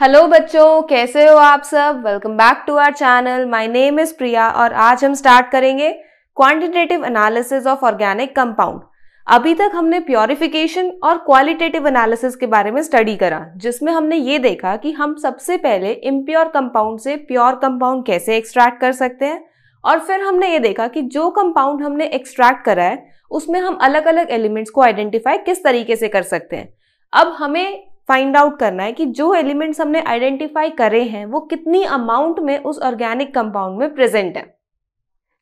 Hello बच्चों कैसे हो आप सब welcome back to our channel my name is Priya और आज हम स्टार्ट करेंगे quantitative analysis of organic compound अभी तक हमने प्योरिफिकेशन और क्वालिटेटिव एनालिसिस के बारे में स्टडी करा जिसमें हमने ये देखा कि हम सबसे पहले इम्प्योर कंपाउंड से प्योर कंपाउंड कैसे एक्सट्रैक्ट कर सकते हैं और फिर हमने ये देखा कि जो कंपाउंड हमने एक्सट्रैक्ट करा है उसमें हम अलग अलग एलिमेंट्स को आइडेंटिफाई किस तरीके से कर सकते हैं अब हमें फाइंड आउट करना है कि जो एलिमेंट्स हमने आइडेंटिफाई करे हैं वो कितनी अमाउंट में उस ऑर्गेनिक कंपाउंड में प्रेजेंट है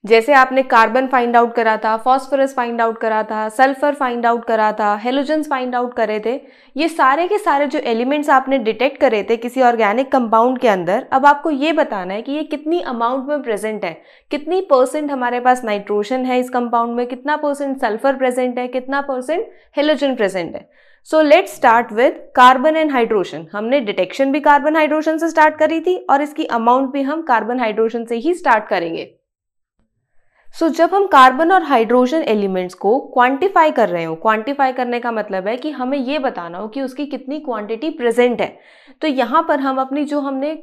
जैसे आपने कार्बन फाइंड आउट करा था फॉस्फोरस फाइंड आउट करा था सल्फर फाइंड आउट करा था हेलोजेंस फाइंड आउट करे थे ये सारे के सारे जो एलिमेंट्स आपने डिटेक्ट करे थे किसी ऑर्गेनिक कंपाउंड के अंदर अब आपको ये बताना है कि ये कितनी अमाउंट में प्रेजेंट है कितनी परसेंट हमारे पास नाइट्रोजन है इस कंपाउंड में कितना परसेंट सल्फर प्रेजेंट है कितना परसेंट हेलोजन प्रेजेंट है so let start with carbon and hydrogen हमने डिटेक्शन भी कार्बन हाइड्रोजन से स्टार्ट करी थी और इसकी अमाउंट भी हम कार्बन हाइड्रोजन से ही स्टार्ट करेंगे सो so, जब हम कार्बन और हाइड्रोजन एलिमेंट्स को क्वांटिफाई कर रहे हो क्वांटिफाई करने का मतलब है कि हमें ये बताना हो कि उसकी कितनी क्वांटिटी प्रेजेंट है तो यहाँ पर हम अपनी जो हमने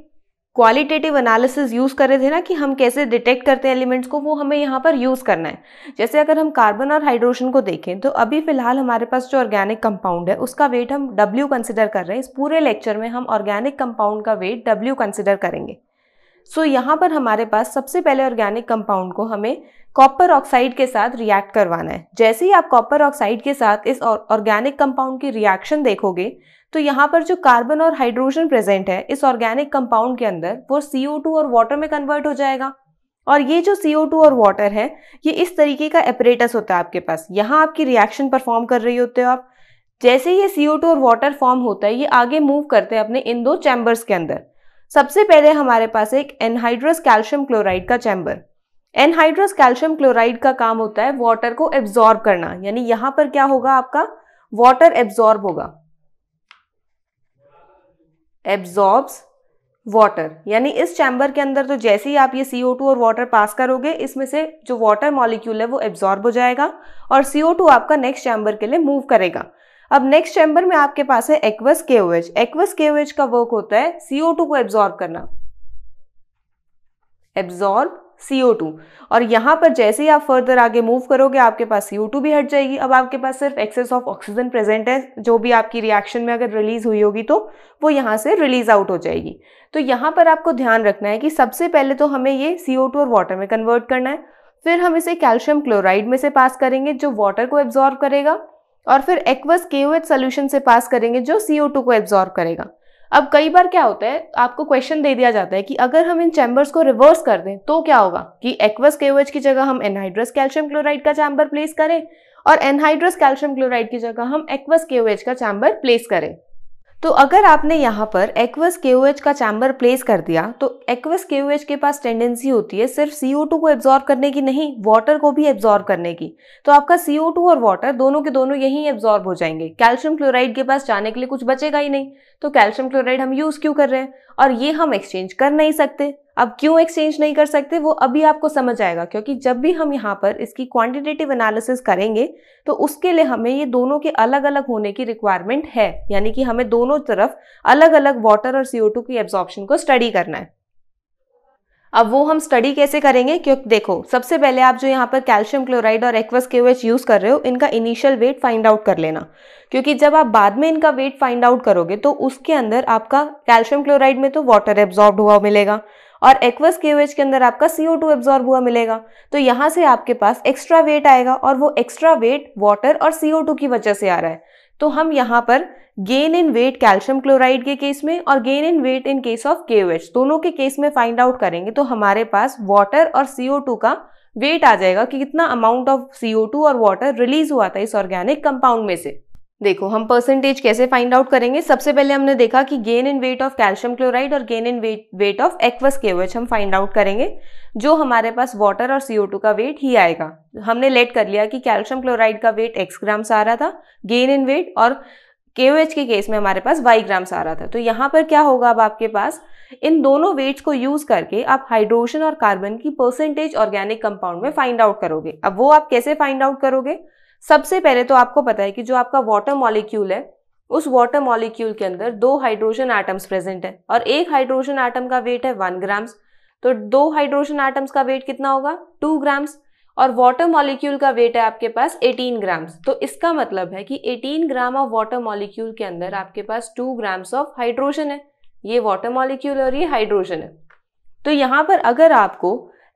क्वालिटेटिव एनालिसिस यूज़ कर रहे थे ना कि हम कैसे डिटेक्ट करते हैं एलिमेंट्स को वो हमें यहाँ पर यूज़ करना है जैसे अगर हम कार्बन और हाइड्रोजन को देखें तो अभी फ़िलहाल हमारे पास जो ऑर्गेनिक कंपाउंड है उसका वेट हम डब्ल्यू कंसिडर कर रहे हैं इस पूरे लेक्चर में हम ऑर्गेनिक कंपाउंड का वेट डब्ल्यू कंसिडर करेंगे सो so, यहाँ पर हमारे पास सबसे पहले ऑर्गेनिक कंपाउंड को हमें कॉपर ऑक्साइड के साथ रिएक्ट करवाना है जैसे ही आप कॉपर ऑक्साइड के साथ इस ऑर्गेनिक कंपाउंड की रिएक्शन देखोगे तो यहाँ पर जो कार्बन और हाइड्रोजन प्रेजेंट है इस ऑर्गेनिक कंपाउंड के अंदर वो टू और वाटर में कन्वर्ट हो जाएगा और ये जो टू और वाटर है ये इस तरीके का एपरेटस होता है आपके पास यहाँ आपकी रिएक्शन परफॉर्म कर रही होते हो आप जैसे ये टू और वाटर फॉर्म होता है ये आगे मूव करते हैं अपने इन दो चैम्बर्स के अंदर सबसे पहले हमारे पास एक एनहाइड्रस कैल्शियम क्लोराइड का चैम्बर एनहाइड्रस कैल्शियम क्लोराइड का काम होता है वाटर को एब्जॉर्ब करना यानी यहाँ पर क्या होगा आपका वाटर एब्जॉर्ब होगा एब्जॉर्ब्स वाटर यानी इस चैम्बर के अंदर तो जैसे ही आप ये सी और वाटर पास करोगे इसमें से जो वाटर मॉलिक्यूल है वो एब्जॉर्ब हो जाएगा और सी आपका नेक्स्ट चैम्बर के लिए मूव करेगा अब नेक्स्ट चैम्बर में आपके पास है एक्वस केओएच एक्वस एच का वर्क होता है टू को एब्जॉर्ब करना एब्जॉर्ब CO2 टू और यहाँ पर जैसे ही आप फर्दर आगे मूव करोगे आपके पास सी ओ टू भी हट जाएगी अब आपके पास सिर्फ एक्सेस ऑफ ऑक्सीजन प्रेजेंट है जो भी आपकी रिएक्शन में अगर रिलीज हुई होगी तो वो यहाँ से रिलीज आउट हो जाएगी तो यहाँ पर आपको ध्यान रखना है कि सबसे पहले तो हमें ये सी टू और वाटर में कन्वर्ट करना है फिर हम इसे कैल्शियम क्लोराइड में से पास करेंगे जो वाटर को एब्जॉर्व करेगा और फिर एक्वस के ओ सोल्यूशन से पास करेंगे जो सी ओ टू को एब्जॉर्व करेगा अब कई बार क्या होता है आपको क्वेश्चन दे दिया जाता है कि अगर हम इन चैम्बर्स को रिवर्स कर दें तो क्या होगा कि एक्वस केओएच की जगह हम एनहाइड्रस कैल्शियम क्लोराइड का चैम्बर प्लेस करें और एनहाइड्रस कैल्शियम क्लोराइड की जगह हम एक्वस केओएच का चैम्बर प्लेस करें तो अगर आपने यहाँ पर एक्वस के का चैम्बर प्लेस कर दिया तो एक्वस के के पास टेंडेंसी होती है सिर्फ सी को एब्जॉर्व करने की नहीं वाटर को भी एब्जॉर्व करने की तो आपका सी और वाटर दोनों के दोनों यहीं एब्जॉर्व हो जाएंगे कैल्शियम क्लोराइड के पास जाने के लिए कुछ बचेगा ही नहीं तो कैल्शियम क्लोराइड हम यूज़ क्यों कर रहे हैं और ये हम एक्सचेंज कर नहीं सकते अब क्यों एक्सचेंज नहीं कर सकते वो अभी आपको समझ आएगा क्योंकि जब भी हम यहाँ पर इसकी क्वांटिटेटिव एनालिसिस करेंगे तो उसके लिए हमें ये दोनों के अलग अलग होने की रिक्वायरमेंट है यानी कि हमें दोनों तरफ अलग अलग वाटर और सीओ की एब्जॉर्प्शन को स्टडी करना है अब वो हम स्टडी कैसे करेंगे क्योंकि देखो सबसे पहले आप जो यहाँ पर कैल्शियम क्लोराइड और एक्वस के यूज़ कर रहे हो इनका इनिशियल वेट फाइंड आउट कर लेना क्योंकि जब आप बाद में इनका वेट फाइंड आउट करोगे तो उसके अंदर आपका कैल्शियम क्लोराइड में तो वाटर एब्जॉर्ब हुआ मिलेगा और एक्वस केवेज के अंदर आपका सीओ टू एब्जॉर्ब हुआ मिलेगा तो यहाँ से आपके पास एक्स्ट्रा वेट आएगा और वो एक्स्ट्रा वेट वाटर और सीओ टू की वजह से आ रहा है तो हम यहाँ पर gain in weight calcium chloride के केस में और gain in weight in case of केवेज दोनों के केस में फाइंड आउट करेंगे तो हमारे पास वाटर और सीओ टू का वेट आ जाएगा कि कितना अमाउंट ऑफ सीओ टू और वाटर रिलीज हुआ था इस ऑर्गेनिक कंपाउंड में से देखो हम परसेंटेज कैसे फाइंड आउट करेंगे सबसे पहले हमने देखा कि gain in weight of calcium chloride और gain in weight weight of aqueous के केवच हम फाइंड आउट करेंगे जो हमारे पास वाटर और सीओ टू का वेट ही आएगा हमने लेट कर लिया कि कैल्शियम क्लोराइड का वेट एक्स ग्राम्स आ रहा था गेन इन वेट और KOH के केस में हमारे पास वाई ग्राम्स आ रहा था तो यहाँ पर क्या होगा अब आपके पास इन दोनों वेट्स को यूज करके आप हाइड्रोजन और कार्बन की परसेंटेज ऑर्गेनिक कंपाउंड में फाइंड आउट करोगे अब वो आप कैसे फाइंड आउट करोगे सबसे पहले तो आपको पता है कि जो आपका वाटर मॉलिक्यूल है उस वाटर मॉलिक्यूल के अंदर दो हाइड्रोजन आइटम्स प्रेजेंट है और एक हाइड्रोजन आइटम का वेट है वन ग्राम्स तो दो हाइड्रोजन आइटम्स का वेट कितना होगा टू ग्राम्स और वाटर मॉलिक्यूल का वेट है आपके पास 18 ग्राम्स तो इसका मतलब है कि 18 ग्राम ऑफ वाटर मॉलिक्यूल के अंदर आपके पास 2 ग्राम्स ऑफ हाइड्रोजन है ये वाटर मॉलिक्यूल और ये हाइड्रोजन है तो यहाँ पर अगर आपको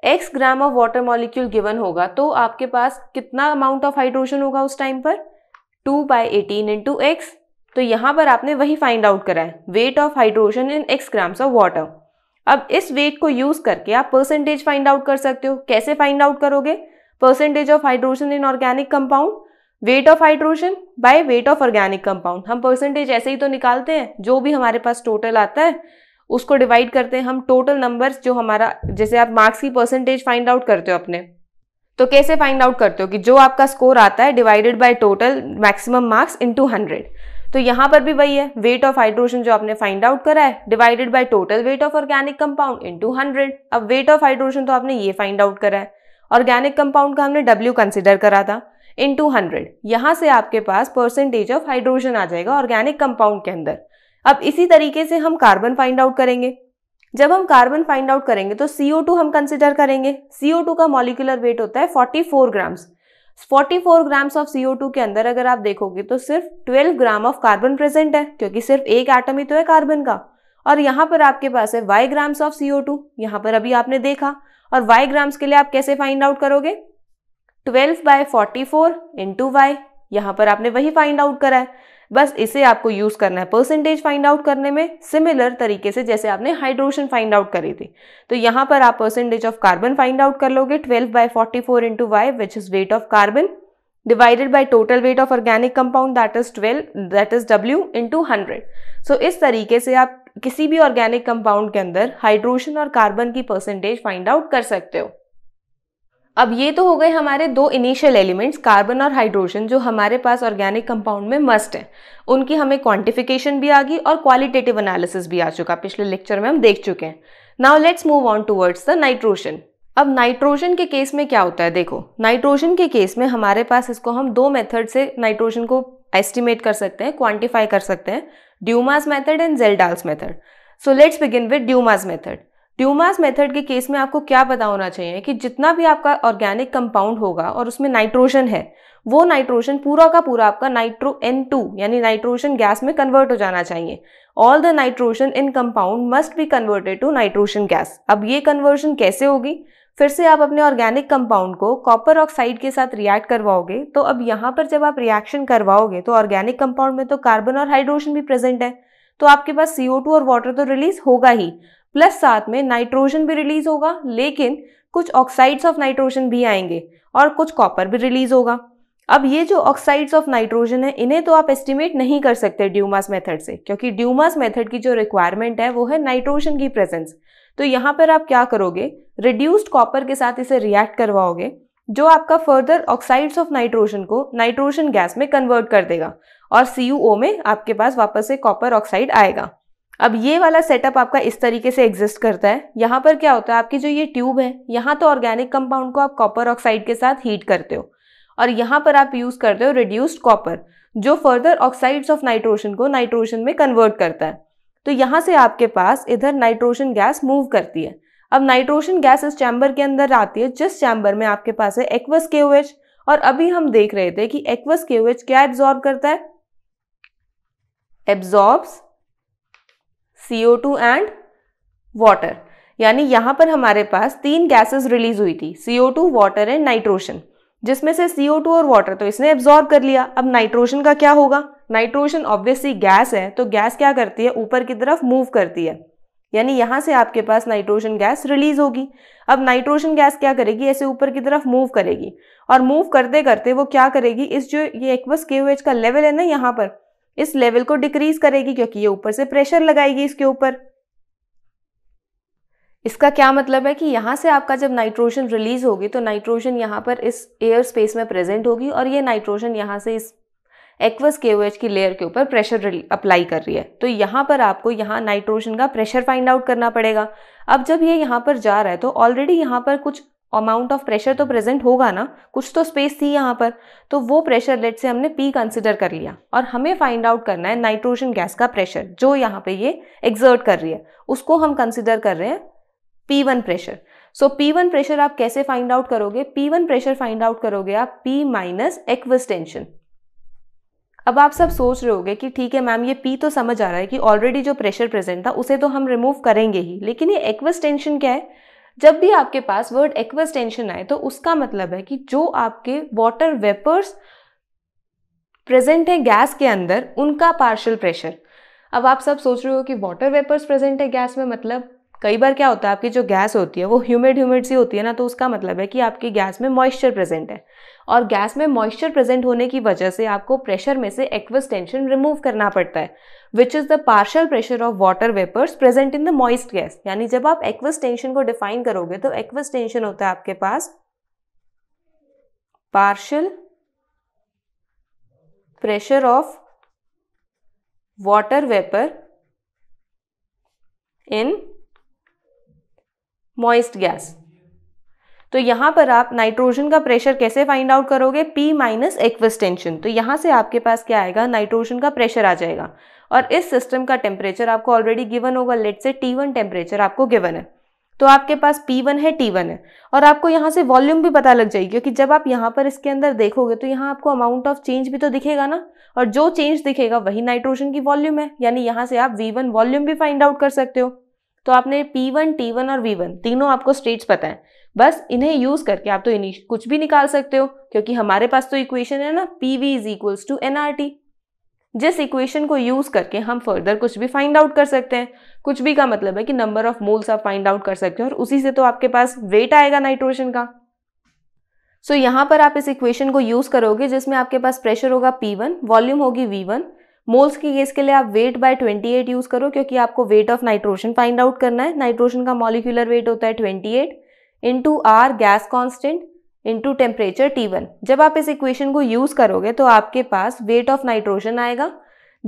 x gram of water molecule given होगा तो आपके पास कितना अमाउंट ऑफ हाइड्रोजन होगा उस टाइम पर two by eighteen into x तो यहाँ पर आपने वही फाइंड आउट करा है weight of hydrogen in x grams of water अब इस वेट को यूज करके आप परसेंटेज फाइंड आउट कर सकते हो कैसे फाइंड आउट करोगे percentage of hydrogen in organic compound weight of hydrogen by weight of organic compound हम परसेंटेज ऐसे ही तो निकालते हैं जो भी हमारे पास टोटल आता है उसको डिवाइड करते हैं हम टोटल नंबर्स जो हमारा जैसे आप मार्क्स की परसेंटेज फाइंड आउट करते हो अपने तो कैसे फाइंड आउट करते हो कि जो आपका स्कोर आता है divided by total maximum marks into hundred तो यहाँ पर भी वही है वेट ऑफ हाइड्रोजन जो आपने फाइंड आउट करा है divided by total weight of organic compound into hundred अब वेट ऑफ हाइड्रोजन तो आपने ये फाइंड आउट करा है ऑर्गेनिक कंपाउंड का हमने डब्ल्यू कंसिडर करा था इन टू हंड्रेड यहाँ से आपके पास परसेंटेज ऑफ हाइड्रोजन आ जाएगा ऑर्गेनिक कंपाउंड के अंदर अब इसी तरीके से हम कार्बन फाइंड आउट करेंगे जब हम कार्बन फाइंड आउट करेंगे तो CO2 हम कंसिडर करेंगे CO2 का मॉलिकुलर वेट होता है 44 ग्राम्स 44 ग्राम्स ऑफ CO2 के अंदर अगर आप देखोगे तो सिर्फ 12 ग्राम ऑफ कार्बन प्रेजेंट है क्योंकि सिर्फ एक एटम ही तो है कार्बन का और यहाँ पर आपके पास है y grams of CO two यहाँ पर अभी आपने देखा और वाई ग्राम्स के लिए आप कैसे फाइंड आउट करोगे twelve by forty four into y यहाँ पर आपने वही फाइंड आउट करा है बस इसे आपको यूज़ करना है परसेंटेज फाइंड आउट करने में सिमिलर तरीके से जैसे आपने हाइड्रोशन फाइंड आउट करी थी तो यहाँ पर आप percentage of carbon find out कर लोगे twelve by forty four into y which is weight of carbon divided by total weight of organic compound that is twelve that is W into hundred so इस तरीके से आप किसी भी organic compound के अंदर हाइड्रोजन और कार्बन की परसेंटेज फाइंड आउट कर सकते हो अब ये तो हो गए हमारे दो इनिशियल एलिमेंट्स कार्बन और हाइड्रोजन जो हमारे पास ऑर्गेनिक कंपाउंड में मस्ट है उनकी हमें क्वांटिफिकेशन भी आ गई और क्वालिटेटिव एनालिसिस भी आ चुका पिछले लेक्चर में हम देख चुके हैं now let's move on towards the nitrogen अब नाइट्रोजन के केस में क्या होता है देखो नाइट्रोजन के केस में हमारे पास इसको हम दो मेथड से नाइट्रोजन को एस्टिमेट कर सकते हैं क्वांटिफाई कर सकते हैं Dumas method and Kjeldahl's method so let's begin with Dumas method Dumas method के केस में आपको क्या पता होना चाहिए कि जितना भी आपका ऑर्गेनिक कंपाउंड होगा और उसमें नाइट्रोजन है वो नाइट्रोजन पूरा का पूरा आपका नाइट्रो एन टू यानी नाइट्रोजन गैस में कन्वर्ट हो जाना चाहिए all the nitrogen in compound must be converted to nitrogen gas अब ये कन्वर्जन कैसे होगी फिर से आप अपने ऑर्गेनिक कंपाउंड को कॉपर ऑक्साइड के साथ रिएक्ट करवाओगे तो अब यहाँ पर जब आप रिएक्शन करवाओगे तो ऑर्गेनिक कंपाउंड में तो कार्बन और हाइड्रोजन भी प्रेजेंट है तो आपके पास CO2 और वाटर तो रिलीज होगा ही प्लस साथ में नाइट्रोजन भी रिलीज होगा लेकिन कुछ ऑक्साइड्स ऑफ नाइट्रोजन भी आएंगे और कुछ कॉपर भी रिलीज होगा अब ये जो ऑक्साइड्स ऑफ नाइट्रोजन है इन्हें तो आप एस्टिमेट नहीं कर सकते ड्यूमास मेथड से क्योंकि ड्यूमास मेथड की जो रिक्वायरमेंट है वो है नाइट्रोजन की प्रेजेंस तो यहाँ पर आप क्या करोगे रिड्यूस्ड कॉपर के साथ इसे रिएक्ट करवाओगे जो आपका फर्दर ऑक्साइड्स ऑफ नाइट्रोजन को नाइट्रोजन गैस में कन्वर्ट कर देगा और सी में आपके पास वापस से कॉपर ऑक्साइड आएगा अब ये वाला सेटअप आपका इस तरीके से एग्जिस्ट करता है यहाँ पर क्या होता है आपकी जो ये ट्यूब है यहाँ तो ऑर्गेनिक कंपाउंड को आप कॉपर ऑक्साइड के साथ हीट करते हो और यहाँ पर आप यूज़ करते हो रिड्यूस्ड कॉपर जो फर्दर ऑक्साइड्स ऑफ नाइट्रोजन को नाइट्रोजन में कन्वर्ट करता है तो यहाँ से आपके पास इधर नाइट्रोजन गैस मूव करती है अब नाइट्रोजन गैस इस चैम्बर के अंदर आती है जिस चैम्बर में आपके पास है एक्वस के और अभी हम देख रहे थे कि एक्वस के क्या एब्जॉर्ब करता है एब्जॉर्ब्स CO2 एंड वाटर यानी यहाँ पर हमारे पास तीन गैसेस रिलीज हुई थी CO2, वाटर एंड नाइट्रोशन जिसमें से CO2 और वाटर तो इसने एब्जॉर्ब कर लिया अब नाइट्रोशन का क्या होगा नाइट्रोशन ऑब्वियसली गैस है तो गैस क्या करती है ऊपर की तरफ मूव करती है यानी यहाँ से आपके पास नाइट्रोजन गैस रिलीज होगी अब नाइट्रोजन गैस क्या करेगी ऐसे ऊपर की तरफ मूव करेगी और मूव करते करते वो क्या करेगी इस जो ये एक्वस के का लेवल है ना यहाँ पर इस लेवल को डिक्रीज करेगी क्योंकि ये ऊपर से प्रेशर लगाएगी इसके ऊपर इसका क्या मतलब है कि यहाँ से आपका जब नाइट्रोजन रिलीज होगी तो नाइट्रोजन यहाँ पर इस एयर स्पेस में प्रेजेंट होगी और ये नाइट्रोजन यहाँ से इस एक्वस के की लेयर के ऊपर प्रेशर अप्लाई कर रही है तो यहाँ पर आपको यहाँ नाइट्रोजन का प्रेशर फाइंड आउट करना पड़ेगा अब जब ये यहाँ पर जा रहा है तो ऑलरेडी यहाँ पर कुछ अमाउंट ऑफ प्रेशर तो प्रेजेंट होगा ना कुछ तो स्पेस थी यहाँ पर तो वो प्रेशर लेट से हमने पी कंसिडर कर लिया और हमें फाइंड आउट करना है नाइट्रोजन गैस का प्रेशर जो यहाँ पे ये एग्जर्ट कर रही है उसको हम कंसिडर कर रहे हैं P one pressure so P one pressure आप कैसे फाइंड आउट करोगे P one pressure find out करोगे आप पी माइनस एक्वस टेंशन अब आप सब सोच रहे होगे कि ठीक है मैम ये पी तो समझ आ रहा है कि ऑलरेडी जो प्रेशर प्रेजेंट था उसे तो हम रिमूव करेंगे ही लेकिन ये एक्वस टेंशन क्या है जब भी आपके पास वर्ड एक्वस टेंशन आए तो उसका मतलब है कि जो आपके वाटर वेपर्स प्रेजेंट है गैस के अंदर उनका पार्शियल प्रेशर अब आप सब सोच रहे हो कि वाटर वेपर्स प्रेजेंट है गैस में मतलब कई बार क्या होता है आपकी जो गैस होती है वो ह्यूमिड ह्यूमिड सी होती है ना तो उसका मतलब है कि आपकी गैस में मॉइस्चर प्रेजेंट है और गैस में मॉइस्चर प्रेजेंट होने की वजह से आपको प्रेशर में से एक्वस टेंशन रिमूव करना पड़ता है which is the partial pressure of water vapours present in the moist gas यानी जब आप एक्वस टेंशन को डिफाइन करोगे तो एक्वस टेंशन होता है आपके पास partial pressure of water vapour in moist gas तो यहाँ पर आप नाइट्रोजन का प्रेशर कैसे फाइंड आउट करोगे P माइनस एक्विस्टेंशन टेंशन तो यहाँ से आपके पास क्या आएगा नाइट्रोजन का प्रेशर आ जाएगा और इस सिस्टम का टेम्परेचर आपको ऑलरेडी गिवन होगा let's say T one temperature आपको गिवन है तो आपके पास P1 है T1 है और आपको यहाँ से वॉल्यूम भी पता लग जाएगी क्योंकि जब आप यहाँ पर इसके अंदर देखोगे तो यहाँ आपको अमाउंट ऑफ चेंज भी तो दिखेगा ना और जो चेंज दिखेगा वही नाइट्रोजन की वॉल्यूम है यानी यहाँ से आप V1 वॉल्यूम भी फाइंड आउट कर सकते हो तो आपने P1, T1 और V1 तीनों आपको स्टेट्स पता है बस इन्हें यूज करके आप तो कुछ भी निकाल सकते हो क्योंकि हमारे पास तो इक्वेशन है ना P V is equals to N R T जिस इक्वेशन को यूज करके हम फर्दर कुछ भी फाइंड आउट कर सकते हैं कुछ भी का मतलब है कि नंबर ऑफ मोल्स आप फाइंड आउट कर सकते हो और उसी से तो आपके पास वेट आएगा नाइट्रोजन का सो so, यहाँ पर आप इस इक्वेशन को यूज करोगे जिसमें आपके पास प्रेशर होगा पी वन वॉल्यूम होगी वी वन मोल्स की केस के लिए आप वेट बाय 28 यूज करो क्योंकि आपको weight of nitrogen find out करना है नाइट्रोजन का मॉलिक्यूलर वेट होता है eight into R gas constant into temperature T one जब आप इस इक्वेशन को यूज़ करोगे तो आपके पास वेट ऑफ नाइट्रोजन आएगा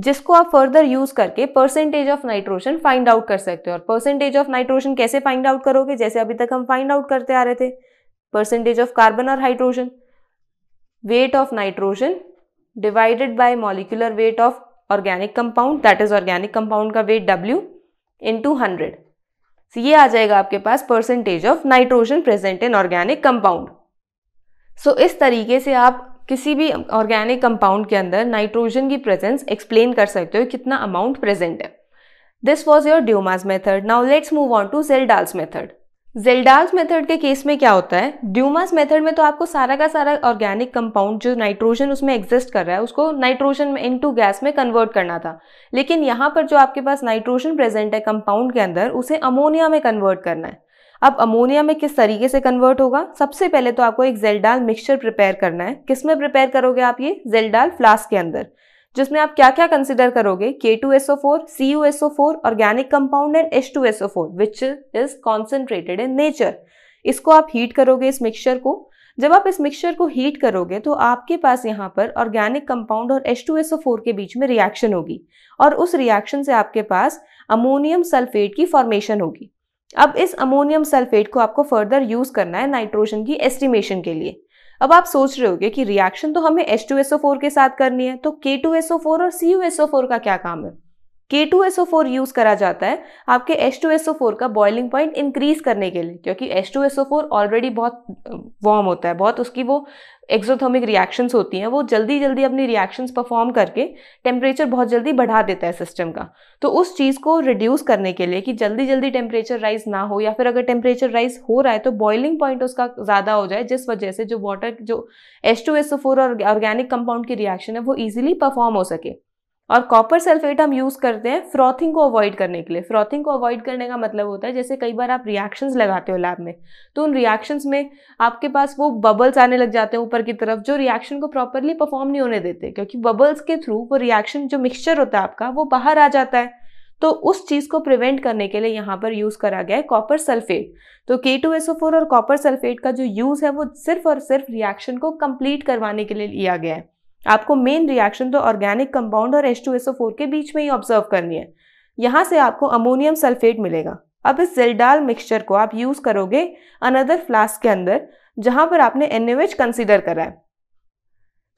जिसको आप फर्दर यूज़ करके percentage of nitrogen find out कर सकते हो और परसेंटेज ऑफ नाइट्रोजन कैसे फाइंड आउट करोगे जैसे अभी तक हम फाइंड आउट करते आ रहे थे परसेंटेज ऑफ कार्बन और hydrogen weight of nitrogen divided by molecular weight of organic compound that is organic compound का वेट डब्ल्यू इंटू हंड्रेड so, ये आ जाएगा आपके पास percentage of nitrogen present in organic compound so इस तरीके से आप किसी भी ऑर्गेनिक कंपाउंड के अंदर नाइट्रोजन की प्रेजेंस एक्सप्लेन कर सकते हो कितना अमाउंट प्रेजेंट है this was your Dumas method now let's move on to Kjeldahl's method Kjeldahl's method के केस में क्या होता है ड्यूमास मेथड में तो आपको सारा का सारा ऑर्गेनिक कंपाउंड जो नाइट्रोजन उसमें एग्जिस्ट कर रहा है उसको नाइट्रोजन में इनटू गैस में कन्वर्ट करना था लेकिन यहाँ पर जो आपके पास नाइट्रोजन प्रेजेंट है कंपाउंड के अंदर उसे अमोनिया में कन्वर्ट करना है अब अमोनिया में किस तरीके से कन्वर्ट होगा सबसे पहले तो आपको एक जेल्डाल मिक्सचर प्रिपेयर करना है किस में प्रिपेयर करोगे आप ये जेल्डाल फ्लास्क के अंदर जिसमें आप क्या क्या कंसिडर करोगे K two S O four C U SO four organic compound and S two S O four which is concentrated in nature इसको आप हीट करोगे इस मिक्सचर को जब आप इस मिक्सचर को हीट करोगे तो आपके पास यहाँ पर ऑर्गेनिक कंपाउंड और टू फोर के बीच में रिएक्शन होगी और उस रिएक्शन से आपके पास अमोनियम सल्फेट की फॉर्मेशन होगी अब इस अमोनियम सल्फेट को आपको फर्दर यूज़ करना है नाइट्रोजन की एस्टिमेशन के लिए अब आप सोच रहे होगे कि रिएक्शन तो हमें H2SO4 के साथ करनी है तो K2SO4 और CuSO4 का क्या काम है K2SO4 यूज करा जाता है आपके H2SO4 का बॉइलिंग पॉइंट इंक्रीज करने के लिए क्योंकि H2SO4 ऑलरेडी बहुत वार्म होता है बहुत उसकी वो एक्सोथर्मिक रिएक्शंस होती हैं वो जल्दी जल्दी अपनी रिएक्शंस परफॉर्म करके टेम्परेचर बहुत जल्दी बढ़ा देता है सिस्टम का तो उस चीज़ को रिड्यूस करने के लिए कि जल्दी जल्दी टेम्परेचर राइज ना हो या फिर अगर टेम्परेचर राइज हो रहा है तो बॉइलिंग पॉइंट उसका ज़्यादा हो जाए जिस वजह से जो वाटर जो एच टू एस फोर और ऑर्गेनिक कंपाउंड की रिएक्शन है वो ईजिली परफॉर्म हो सके और कॉपर सल्फेट हम यूज़ करते हैं फ्रॉथिंग को अवॉइड करने के लिए फ्रॉथिंग को अवॉइड करने का मतलब होता है जैसे कई बार आप रिएक्शंस लगाते हो लैब में तो उन रिएक्शंस में आपके पास वो बबल्स आने लग जाते हैं ऊपर की तरफ जो रिएक्शन को प्रॉपरली परफॉर्म नहीं होने देते क्योंकि बबल्स के थ्रू वो रिएक्शन जो मिक्सचर होता है आपका वो बाहर आ जाता है तो उस चीज़ को प्रिवेंट करने के लिए यहाँ पर यूज़ करा गया है कॉपर सल्फेट तो K two S O four और कॉपर सल्फेट का जो यूज़ है वो सिर्फ और सिर्फ रिएक्शन को कंप्लीट करवाने के लिए लिया गया है आपको मेन रिएक्शन तो ऑर्गेनिक कंपाउंड और H2SO4 के बीच में ही ऑब्जर्व करनी है यहाँ से आपको अमोनियम सल्फेट मिलेगा अब इस जेलडाल मिक्सचर को आप यूज़ करोगे अनदर फ्लास्क के अंदर जहाँ पर आपने एन कंसिडर करा है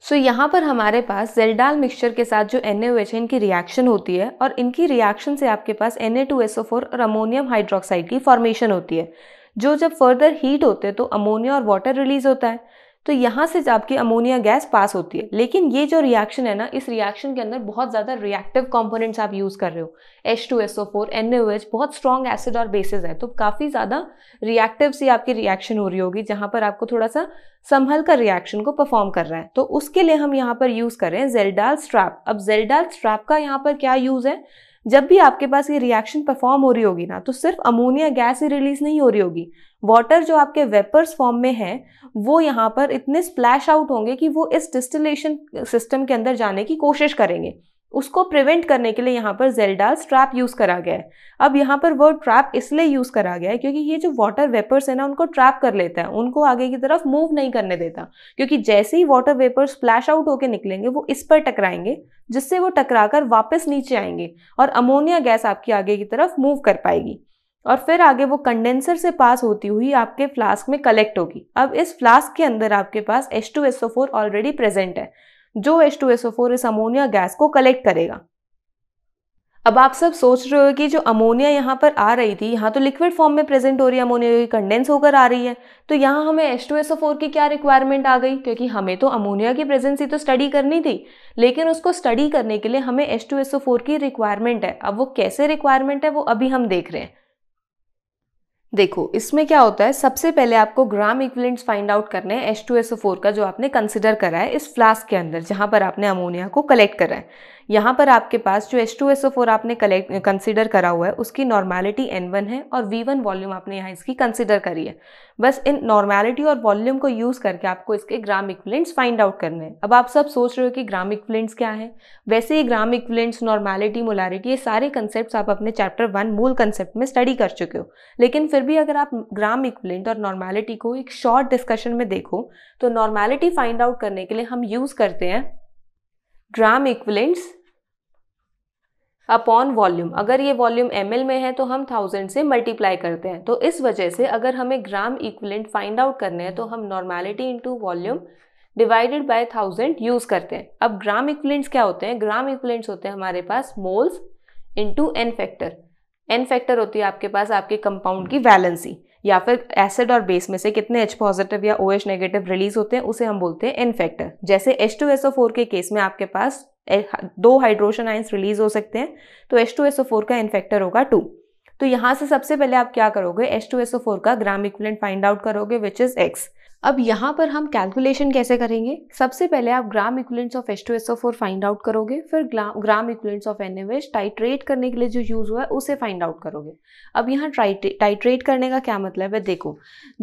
सो so, यहाँ पर हमारे पास जेलडाल मिक्सचर के साथ जो एन है इनकी रिएक्शन होती है और इनकी रिएक्शन से आपके पास एन और अमोनियम हाइड्रोक्साइड की फॉर्मेशन होती है जो जब फर्दर हीट होते हैं तो अमोनिया और वाटर रिलीज होता है तो यहाँ से आपकी अमोनिया गैस पास होती है लेकिन ये जो रिएक्शन है ना इस रिएक्शन के अंदर बहुत ज़्यादा रिएक्टिव कंपोनेंट्स आप यूज़ कर रहे हो H two S O four N O H बहुत स्ट्रॉन्ग एसिड और बेसिस है तो काफ़ी ज़्यादा रिएक्टिव सी आपकी रिएक्शन हो रही होगी जहाँ पर आपको थोड़ा सा संभल कर रिएक्शन को परफॉर्म कर रहा है तो उसके लिए हम यहाँ पर यूज़ कर रहे हैं जेल्डाल स्ट्रैप अब जेल्डाल स्ट्रैप का यहाँ पर क्या यूज़ है जब भी आपके पास ये रिएक्शन परफॉर्म हो रही होगी ना तो सिर्फ अमोनिया गैस ही रिलीज नहीं हो रही होगी वाटर जो आपके वेपर्स फॉर्म में है वो यहाँ पर इतने स्प्लैश आउट होंगे कि वो इस डिस्टिलेशन सिस्टम के अंदर जाने की कोशिश करेंगे उसको प्रिवेंट करने के लिए यहाँ पर जेलडाल ट्रैप यूज़ करा गया है अब यहाँ पर वर्ड ट्रैप इसलिए यूज़ करा गया है क्योंकि ये जो वाटर वेपर्स है ना उनको ट्रैप कर लेता है उनको आगे की तरफ मूव नहीं करने देता क्योंकि जैसे ही वाटर वेपर्स स्प्लैश आउट होकर निकलेंगे वो इस पर टकराएंगे जिससे वो टकराकर वापस नीचे आएंगे और अमोनिया गैस आपकी आगे की तरफ मूव कर पाएगी और फिर आगे वो कंडेंसर से पास होती हुई आपके फ्लास्क में कलेक्ट होगी अब इस फ्लास्क के अंदर आपके पास H2SO4 ऑलरेडी प्रेजेंट है जो H2SO4 इस अमोनिया गैस को कलेक्ट करेगा अब आप सब सोच रहे हो कि जो अमोनिया यहाँ पर आ रही थी यहाँ तो लिक्विड फॉर्म में प्रेजेंट हो रही है अमोनिया की कंडेंस होकर आ रही है तो यहाँ हमें एच टू एसओ फोर की क्या रिक्वायरमेंट आ गई क्योंकि हमें तो अमोनिया की प्रेजेंस ही तो स्टडी करनी थी लेकिन उसको स्टडी करने के लिए हमें एच टू एसओ फोर की रिक्वायरमेंट है अब वो कैसे रिक्वायरमेंट है वो अभी हम देख रहे हैं देखो इसमें क्या होता है सबसे पहले आपको ग्राम इक्विलेंट्स फाइंड आउट करने हैं H2SO4 टू फोर का जो आपने कंसिडर करा है इस फ्लास्क के अंदर जहां पर आपने अमोनिया को कलेक्ट करा है यहाँ पर आपके पास जो H2SO4 आपने कलेक्ट कंसिडर करा हुआ है उसकी एन N1 है और V1 वॉल्यूम आपने यहाँ इसकी कंसिडर करी है बस इन नॉर्मैलिटी और वॉल्यूम को यूज़ करके आपको इसके ग्राम इक्वलेंट्स फाइंड आउट करने हैं अब आप सब सोच रहे हो कि ग्राम इक्वलेंट्स क्या है वैसे ही ग्राम इक्वलेंट्स नॉर्मैलिटी मोलारिटी ये सारे कंसेप्ट आप अपने चैप्टर वन मूल कंसेप्ट में स्टडी कर चुके हो लेकिन फिर भी अगर आप ग्राम इक्वलेंट और नॉर्मेलिटी को एक शॉर्ट डिस्कशन में देखो तो नॉर्मैलिटी फाइंड आउट करने के लिए हम यूज़ करते हैं ग्राम इक्वलेंट्स अपॉन वॉल्यूम अगर ये वॉल्यूम एम में है तो हम थाउजेंड से मल्टीप्लाई करते हैं तो इस वजह से अगर हमें ग्राम इक्वलेंट फाइंड आउट करने हैं तो हम normality into volume divided by thousand use करते हैं अब ग्राम इक्वलेंट्स क्या होते हैं ग्राम इक्वलेंट्स होते हैं हमारे पास moles into N factor N factor होती है आपके पास आपके कंपाउंड की वैलेंसी या फिर एसिड और बेस में से कितने एच पॉजिटिव या ओ एच नेगेटिव रिलीज होते हैं उसे हम बोलते हैं इनफेक्टर जैसे फोर के केस में आपके पास दो हाइड्रोजन आइंस रिलीज हो सकते हैं तो फोर का इन्फेक्टर होगा टू तो यहाँ से सबसे पहले आप क्या करोगे फोर का ग्राम इक्वलेंट फाइंड आउट करोगे विच इज़ एक्स अब यहाँ पर हम कैलकुलेशन कैसे करेंगे सबसे पहले आप gram equivalents of S two S O four find out करोगे फिर gram equivalents of N H titrate करने के लिए जो यूज़ हुआ है उसे फाइंड आउट करोगे अब यहाँ टाइट्रेट करने का क्या मतलब है देखो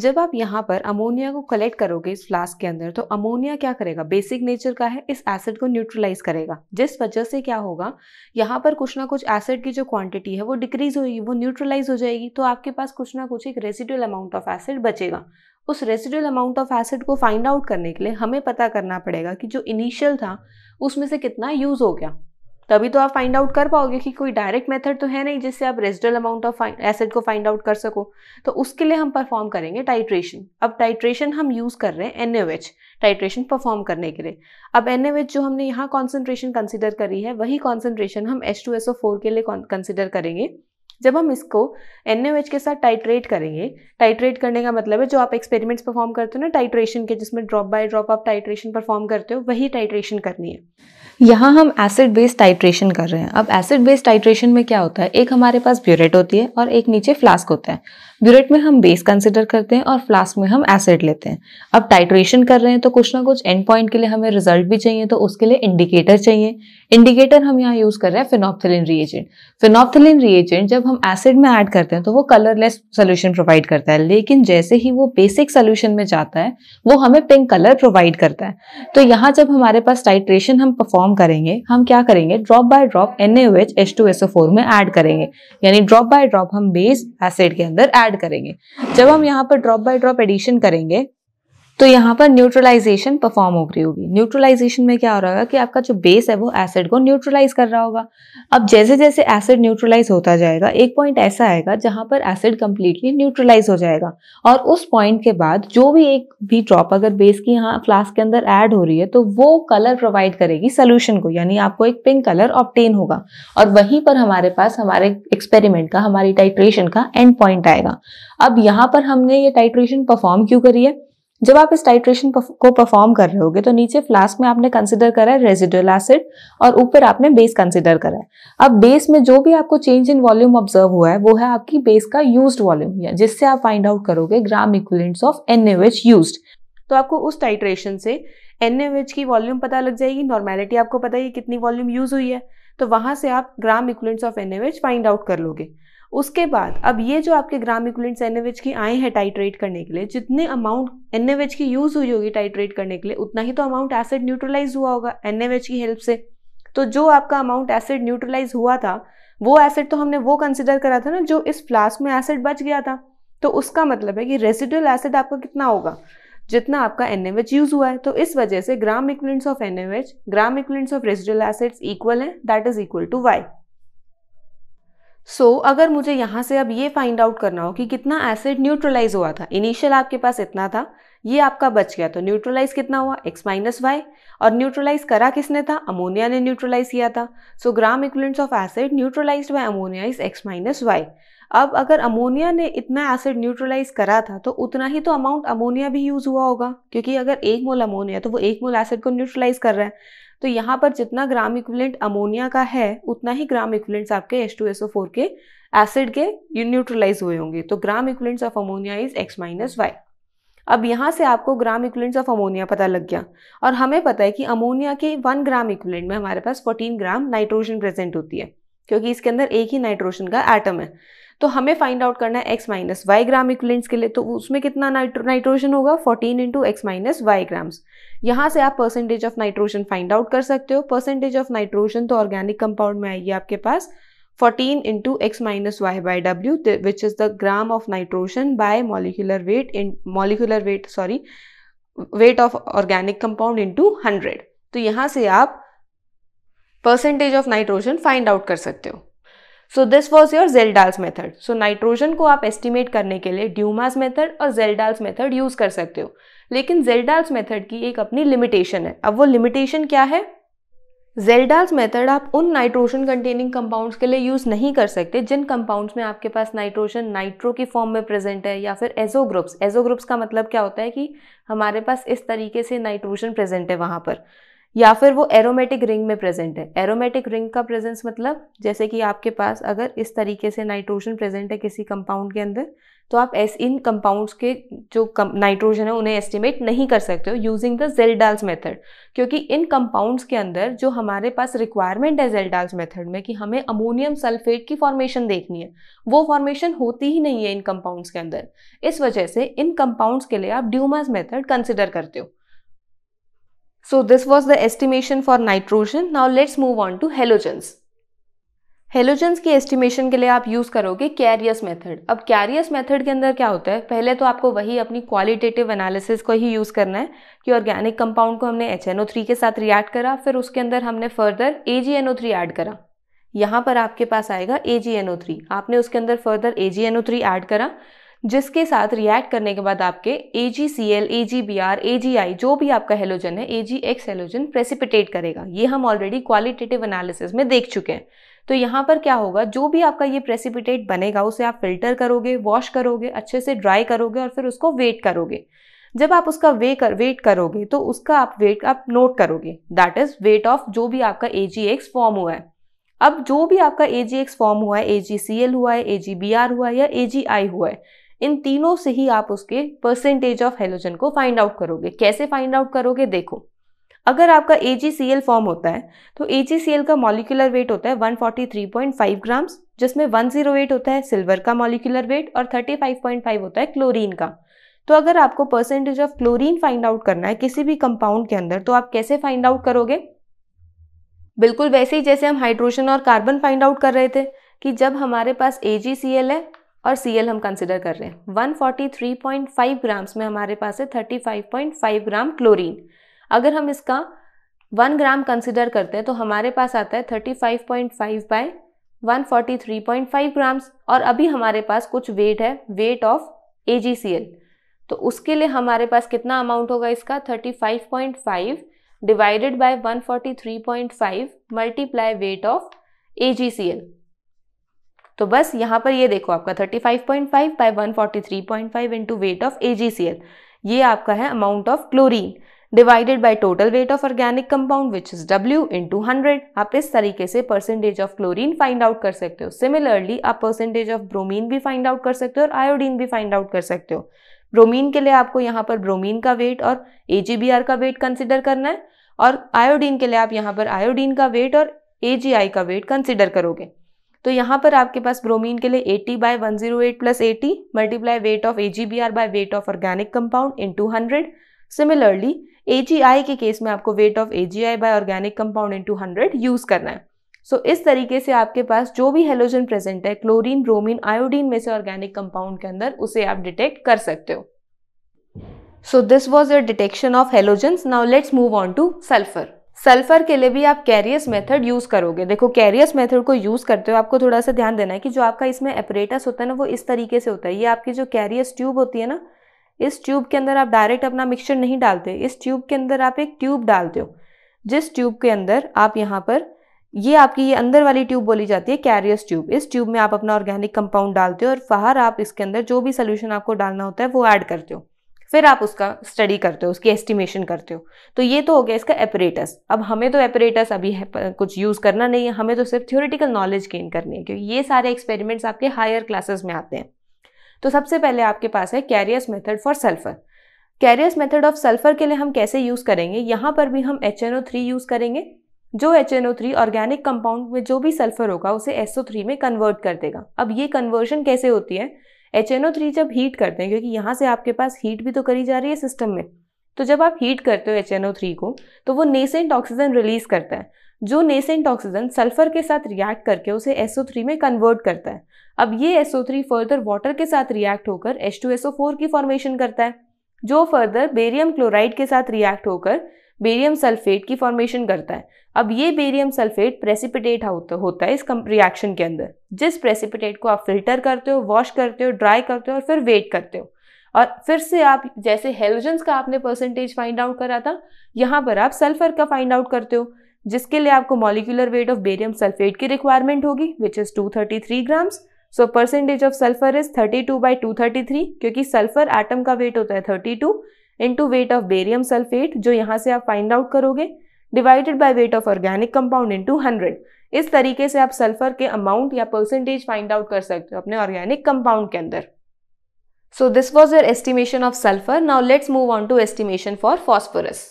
जब आप यहाँ पर अमोनिया को कलेक्ट करोगे इस फ्लास्क के अंदर तो अमोनिया क्या करेगा बेसिक नेचर का है इस एसिड को न्यूट्रलाइज करेगा जिस वजह से क्या होगा यहाँ पर कुछ ना कुछ एसिड की जो क्वांटिटी है वो डिक्रीज होगी वो न्यूट्रलाइज हो जाएगी तो आपके पास कुछ ना कुछ एक रेसिडुअल अमाउंट ऑफ एसिड बचेगा उस रेसिडुअल अमाउंट ऑफ एसिड को फाइंड आउट करने के लिए हमें पता करना पड़ेगा कि जो इनिशियल था उसमें से कितना यूज हो गया तभी तो आप फाइंड आउट कर पाओगे कि कोई डायरेक्ट मेथड तो है नहीं जिससे आप रेजिडल अमाउंट ऑफ एसिड को फाइंड आउट कर सको तो उसके लिए हम परफॉर्म करेंगे टाइट्रेशन अब टाइट्रेशन हम यूज़ कर रहे हैं एन टाइट्रेशन परफॉर्म करने के लिए अब एन जो हमने यहाँ कॉन्सेंट्रेशन कंसिडर करी है वही कॉन्सेंट्रेशन हम एच के लिए कंसिडर करेंगे जब हम इसको एन के साथ टाइट्रेट करेंगे टाइट्रेट करने का मतलब है जो आप एक्सपेरिमेंट्स परफॉर्म करते हो ना टाइट्रेशन के जिसमें ड्रॉप बाय ड्रॉप आप टाइट्रेशन परफॉर्म करते हो वही टाइट्रेशन करनी है यहाँ हम एसिड बेस्ड टाइट्रेशन कर रहे हैं अब एसिड बेस्ड टाइट्रेशन में क्या होता है एक हमारे पास ब्यूरेट होती है और एक नीचे फ्लास्क होता है ब्यूरेट में हम बेस कंसिडर करते हैं और फ्लास्क में हम एसिड लेते हैं अब टाइट्रेशन कर रहे हैं तो कुछ ना कुछ एंड पॉइंट के लिए हमें रिजल्ट भी चाहिए तो उसके लिए इंडिकेटर चाहिए इंडिकेटर हम यहाँ यूज कर रहे हैं फिनॉप्थिलिन रिएजेंट फिनॉप्थिलिन रिएजेंट जब हम एसिड में ऐड करते हैं तो वो कलरलेस सोल्यूशन प्रोवाइड करता है लेकिन जैसे ही वो बेसिक सोल्यूशन में जाता है वो हमें पिंक कलर प्रोवाइड करता है तो यहाँ जब हमारे पास टाइट्रेशन हम परफॉर्म करेंगे हम क्या करेंगे drop by drop N H में एड करेंगे यानी ड्रॉप बाय ड्रॉप हम बेस एसिड के अंदर एड करेंगे जब हम यहाँ पर ड्रॉप बाय ड्रॉप एडिशन करेंगे तो यहाँ पर न्यूट्रलाइजेशन परफॉर्म हो रही होगी न्यूट्रलाइजेशन में क्या हो रहा होगा कि आपका जो बेस है वो एसिड को न्यूट्रलाइज कर रहा होगा अब जैसे जैसे एसिड न्यूट्रलाइज होता जाएगा एक पॉइंट ऐसा आएगा जहाँ पर एसिड कम्प्लीटली न्यूट्रलाइज हो जाएगा और उस पॉइंट के बाद जो भी एक भी ड्रॉप अगर बेस की यहाँ फ्लास्क के अंदर एड हो रही है तो वो कलर प्रोवाइड करेगी सोल्यूशन को यानी आपको एक पिंक कलर ऑप्टेन होगा और वहीं पर हमारे पास हमारे एक्सपेरिमेंट का हमारी टाइट्रेशन का एंड पॉइंट आएगा अब यहाँ पर हमने ये टाइट्रेशन परफॉर्म क्यों करी है जब आप इस टाइट्रेशन को परफॉर्म कर रहे होगे तो नीचे फ्लास्क में आपने कंसिडर करा है रेजिडल एसिड और ऊपर आपने बेस कंसिडर करा है अब बेस में जो भी आपको चेंज इन वॉल्यूम ऑब्जर्व हुआ है वो है आपकी बेस का यूज वॉल्यूम जिससे आप फाइंड आउट करोगे gram equivalents of N use तो आपको उस टाइट्रेशन से एन की वॉल्यूम पता लग जाएगी नॉर्मेलिटी आपको पता है कितनी वॉल्यूम यूज हुई है तो वहां से आप gram equivalents of N find out कर लोगे उसके बाद अब ये जो आपके ग्राम इक्विलेंट्स एन की आए हैं टाइट्रेट करने के लिए जितने अमाउंट एन की यूज़ हुई होगी टाइट्रेट करने के लिए उतना ही तो अमाउंट एसिड न्यूट्रलाइज हुआ होगा एन की हेल्प से तो जो आपका अमाउंट एसिड न्यूट्रलाइज हुआ था वो एसिड तो हमने वो कंसिडर करा था ना जो इस फ्लास्क में एसिड बच गया था तो उसका मतलब है कि रेसिडुअल एसिड आपका कितना होगा जितना आपका एन यूज हुआ है तो इस वजह से gram equivalents of N gram equivalents of residual acids equal है that is equal to Y so so, अगर मुझे यहाँ से अब ये फाइंड आउट करना हो कि कितना एसिड न्यूट्रलाइज हुआ था इनिशियल आपके पास इतना था ये आपका बच गया तो न्यूट्रलाइज कितना हुआ एक्स माइनस वाई और न्यूट्रलाइज करा किसने था अमोनिया ने न्यूट्रलाइज किया था so gram equivalents of acid neutralise by ammonia is x minus y अब अगर अमोनिया ने इतना एसिड न्यूट्रलाइज करा था तो उतना ही तो अमाउंट अमोनिया भी यूज़ हुआ होगा क्योंकि अगर एक मोल अमोनिया तो वो एक मोल एसिड को न्यूट्रलाइज कर रहा है तो यहाँ पर जितना ग्राम इक्विलेंट अमोनिया का है उतना ही ग्राम इक्विलेंट्स आपके S two S O four के एसिड के न्यूट्रलाइज हुए होंगे तो gram equivalents of ammonia is x minus y अब यहाँ से आपको ग्राम इक्विलेंट्स ऑफ अमोनिया पता लग गया और हमें पता है कि अमोनिया के वन ग्राम इक्विलेंट में हमारे पास फोर्टीन ग्राम नाइट्रोजन प्रेजेंट होती है क्योंकि इसके अंदर एक ही नाइट्रोजन का एटम है तो हमें फाइंड आउट करना है X minus Y gram equivalence के लिए तो उसमें कितना नाइट्रो नाइट्रोजन होगा 14 into X minus Y grams यहाँ से आप percentage of nitrogen find out कर सकते हो परसेंटेज ऑफ नाइट्रोजन तो ऑर्गेनिक कंपाउंड में आएगी आपके पास 14 into X minus Y by W which is the gram of nitrogen by molecular weight in molecular weight sorry weight of organic compound into hundred तो यहाँ से आप percentage of nitrogen find out कर सकते हो so this was your Kjeldahl's method so nitrogen को आप estimate करने के लिए ड्यूमास मेथड और जेलडाल्स मेथड यूज़ कर सकते हो लेकिन जेलडाल्स मेथड की एक अपनी लिमिटेशन है अब वो लिमिटेशन क्या है जेलडाल्स मेथड आप उन नाइट्रोजन कंटेनिंग कंपाउंड्स के लिए यूज़ नहीं कर सकते जिन कंपाउंड्स में आपके पास नाइट्रोजन नाइट्रो की फॉर्म में प्रेजेंट है या फिर एजो ग्रुप्स एजो ग्रुप्स का मतलब क्या होता है कि हमारे पास इस तरीके से नाइट्रोजन प्रेजेंट है वहां पर या फिर वो एरोमेटिक रिंग में प्रेजेंट है एरोमेटिक रिंग का प्रेजेंस मतलब जैसे कि आपके पास अगर इस तरीके से नाइट्रोजन प्रेजेंट है किसी कंपाउंड के अंदर तो आप एस इन कंपाउंड्स के जो नाइट्रोजन है उन्हें एस्टिमेट नहीं कर सकते हो यूजिंग द जेलडाल्स मेथड क्योंकि इन कंपाउंड्स के अंदर जो हमारे पास रिक्वायरमेंट है जेलडाल्स मेथड में कि हमें अमोनियम सल्फेट की फॉर्मेशन देखनी है वो फॉर्मेशन होती ही नहीं है इन कंपाउंड्स के अंदर इस वजह से इन कंपाउंड्स के लिए आप ड्यूमास मेथड कंसिडर करते हो So this was the estimation for nitrogen. Now let's move on to halogens. Halogens की एस्टिमेशन के लिए आप यूज़ करोगे कैरियस मेथड अब कैरियस मेथड के अंदर क्या होता है पहले तो आपको वही अपनी क्वालिटेटिव एनालिसिस को ही यूज़ करना है कि ऑर्गेनिक कंपाउंड को हमने एच के साथ रिएक्ट करा फिर उसके अंदर हमने फर्दर ए जी ऐड करा यहाँ पर आपके पास आएगा ए जी आपने उसके अंदर फर्दर ए जी ऐड करा जिसके साथ रिएक्ट करने के बाद आपके A G C L A G B R A G I जो भी आपका हेलोजन है A G X halogen precipitate करेगा ये हम ऑलरेडी क्वालिटेटिव एनालिसिस में देख चुके हैं तो यहाँ पर क्या होगा जो भी आपका ये प्रेसिपिटेट बनेगा उसे आप फिल्टर करोगे वॉश करोगे अच्छे से ड्राई करोगे और फिर उसको वेट करोगे जब आप उसका वे कर वेट करोगे तो उसका आप वेट आप नोट करोगे दैट इज वेट ऑफ जो भी आपका ए जी एक्स फॉर्म हुआ है अब जो भी आपका ए जी एक्स फॉर्म हुआ है ए जी सी एल हुआ है ए जी बी आर हुआ है या ए जी आई हुआ है इन तीनों से ही आप उसके परसेंटेज ऑफ हेलोजन को फाइंड आउट करोगे कैसे फाइंड आउट करोगे देखो अगर आपका ए फॉर्म होता है तो ए का मॉलिकुलर वेट होता है 143.5 ग्राम्स जिसमें 108 होता है सिल्वर का मॉलिकुलर वेट और 35.5 होता है क्लोरीन का तो अगर आपको percentage of chlorine find out करना है किसी भी कंपाउंड के अंदर तो आप कैसे फाइंड आउट करोगे बिल्कुल वैसे ही जैसे हम हाइड्रोजन और कार्बन फाइंड आउट कर रहे थे कि जब हमारे पास ए है और सी हम कंसिडर कर रहे हैं 143.5 ग्राम्स में हमारे पास है 35.5 ग्राम क्लोरीन अगर हम इसका 1 ग्राम कंसिडर करते हैं तो हमारे पास आता है 35.5 बाय फाइव ग्राम्स और अभी हमारे पास कुछ वेट है वेट ऑफ ए तो उसके लिए हमारे पास कितना अमाउंट होगा इसका 35.5 divided by 143.5 multiply weight of A तो बस यहाँ पर ये देखो आपका 35.5 by 143.5 into weight of AgCl ये आपका है amount of chlorine divided by total weight of organic compound which is W into hundred आप इस तरीके से percentage of chlorine find out कर सकते हो सिमिलरली आप परसेंटेज ऑफ ब्रोमीन भी फाइंड आउट कर सकते हो और आयोडीन भी फाइंड आउट कर सकते हो ब्रोमीन के लिए आपको यहाँ पर ब्रोमीन का वेट और ए का वेट कंसिडर करना है और आयोडीन के लिए आप यहाँ पर आयोडीन का वेट और ए का वेट कंसिडर करोगे तो यहाँ पर आपके पास ब्रोमीन के लिए eighty by 108 zero eight plus eighty multiply weight of A G B R by weight of organic compound into hundred similarly A G I के केस में आपको weight of A G I by organic compound into hundred use करना है सो so, इस तरीके से आपके पास जो भी हेलोजन प्रेजेंट है क्लोरीन ब्रोमीन आयोडीन में से ऑर्गेनिक कंपाउंड के अंदर उसे आप डिटेक्ट कर सकते हो so this was a detection of halogens now let's move on to sulphur sulphur के लिए भी आप कैरियस मेथड यूज़ करोगे देखो कैरियस मेथड को यूज़ करते हो आपको थोड़ा सा ध्यान देना है कि जो आपका इसमें एपरेटस होता है ना वो इस तरीके से होता है ये आपकी जो कैरियस ट्यूब होती है ना इस ट्यूब के अंदर आप डायरेक्ट अपना मिक्सचर नहीं डालते इस ट्यूब के अंदर आप एक ट्यूब डालते हो जिस ट्यूब के अंदर आप यहाँ पर ये आपकी ये अंदर वाली ट्यूब बोली जाती है कैरियस ट्यूब इस ट्यूब में आप अपना ऑर्गेनिक कंपाउंड डालते हो और बाहर आप इसके अंदर जो भी सोल्यूशन आपको डालना होता है वो ऐड करते हो फिर आप उसका स्टडी करते हो उसकी एस्टिमेशन करते हो तो ये तो हो गया इसका एपरेटस अब हमें तो एपरेटस अभी कुछ यूज़ करना नहीं है हमें तो सिर्फ थ्योरेटिकल नॉलेज गेन करनी है क्योंकि ये सारे एक्सपेरिमेंट्स आपके हायर क्लासेस में आते हैं तो सबसे पहले आपके पास है Carius method for sulphur Carius method of sulphur के लिए हम कैसे यूज़ करेंगे यहाँ पर भी हम एच यूज़ करेंगे जो H N O three organic compound में जो भी सल्फर होगा उसे एस थ्री में कन्वर्ट कर देगा अब ये कन्वर्जन कैसे होती है एच एन ओ थ्री जब हीट करते हैं क्योंकि यहाँ से आपके पास हीट भी तो करी जा रही है सिस्टम में तो जब आप हीट करते हो एच एन ओ थ्री को तो वो नेसेंट ऑक्सीजन रिलीज करता है जो नेसेंट ऑक्सीजन सल्फर के साथ रिएक्ट करके उसे एस ओ थ्री में कन्वर्ट करता है अब ये S O three further water के साथ रिएक्ट होकर H two S O four की फॉर्मेशन करता है जो फर्दर बेरियम क्लोराइड के साथ रिएक्ट होकर बेरियम सल्फेट की फॉर्मेशन करता है अब ये बेरियम सल्फेट प्रेसिपिटेट होता है इस रिएक्शन के अंदर जिस प्रेसिपिटेट को आप फिल्टर करते हो वॉश करते हो ड्राई करते हो और फिर वेट करते हो और फिर से आप जैसे हेलोजेंस का आपने परसेंटेज फाइंड आउट करा था यहाँ पर आप सल्फर का फाइंड आउट करते हो जिसके लिए आपको molecular weight of barium sulphate की रिक्वायरमेंट होगी which is 233 grams so percentage of sulphur is 32 two by two क्योंकि सल्फर एटम का वेट होता है 32 into weight of barium sulphate जो यहाँ से आप फाइंड आउट करोगे divided by weight of organic compound into hundred इस तरीके से आप सल्फर के अमाउंट या परसेंटेज फाइंड आउट कर सकते हो अपने ऑर्गेनिक कंपाउंड के अंदर so this was your estimation of sulphur now let's move on to estimation for phosphorus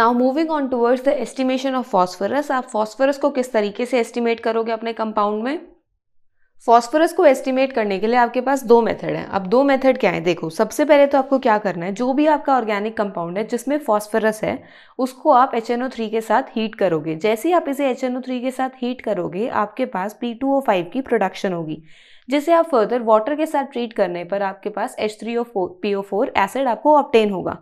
now moving on towards the estimation of phosphorus आप फॉस्फोरस को किस तरीके से एस्टिमेट करोगे अपने कंपाउंड में फॉस्फोरस को एस्टिमेट करने के लिए आपके पास दो मेथड हैं अब दो मेथड क्या है देखो सबसे पहले तो आपको क्या करना है जो भी आपका ऑर्गेनिक कंपाउंड है जिसमें फॉस्फोरस है उसको आप एच के साथ हीट करोगे जैसे ही आप इसे एच के साथ हीट करोगे आपके पास पी की प्रोडक्शन होगी जिसे आप फर्दर वाटर के साथ ट्रीट करने पर आपके पास H three O four P O four acid आपको ऑप्टेन होगा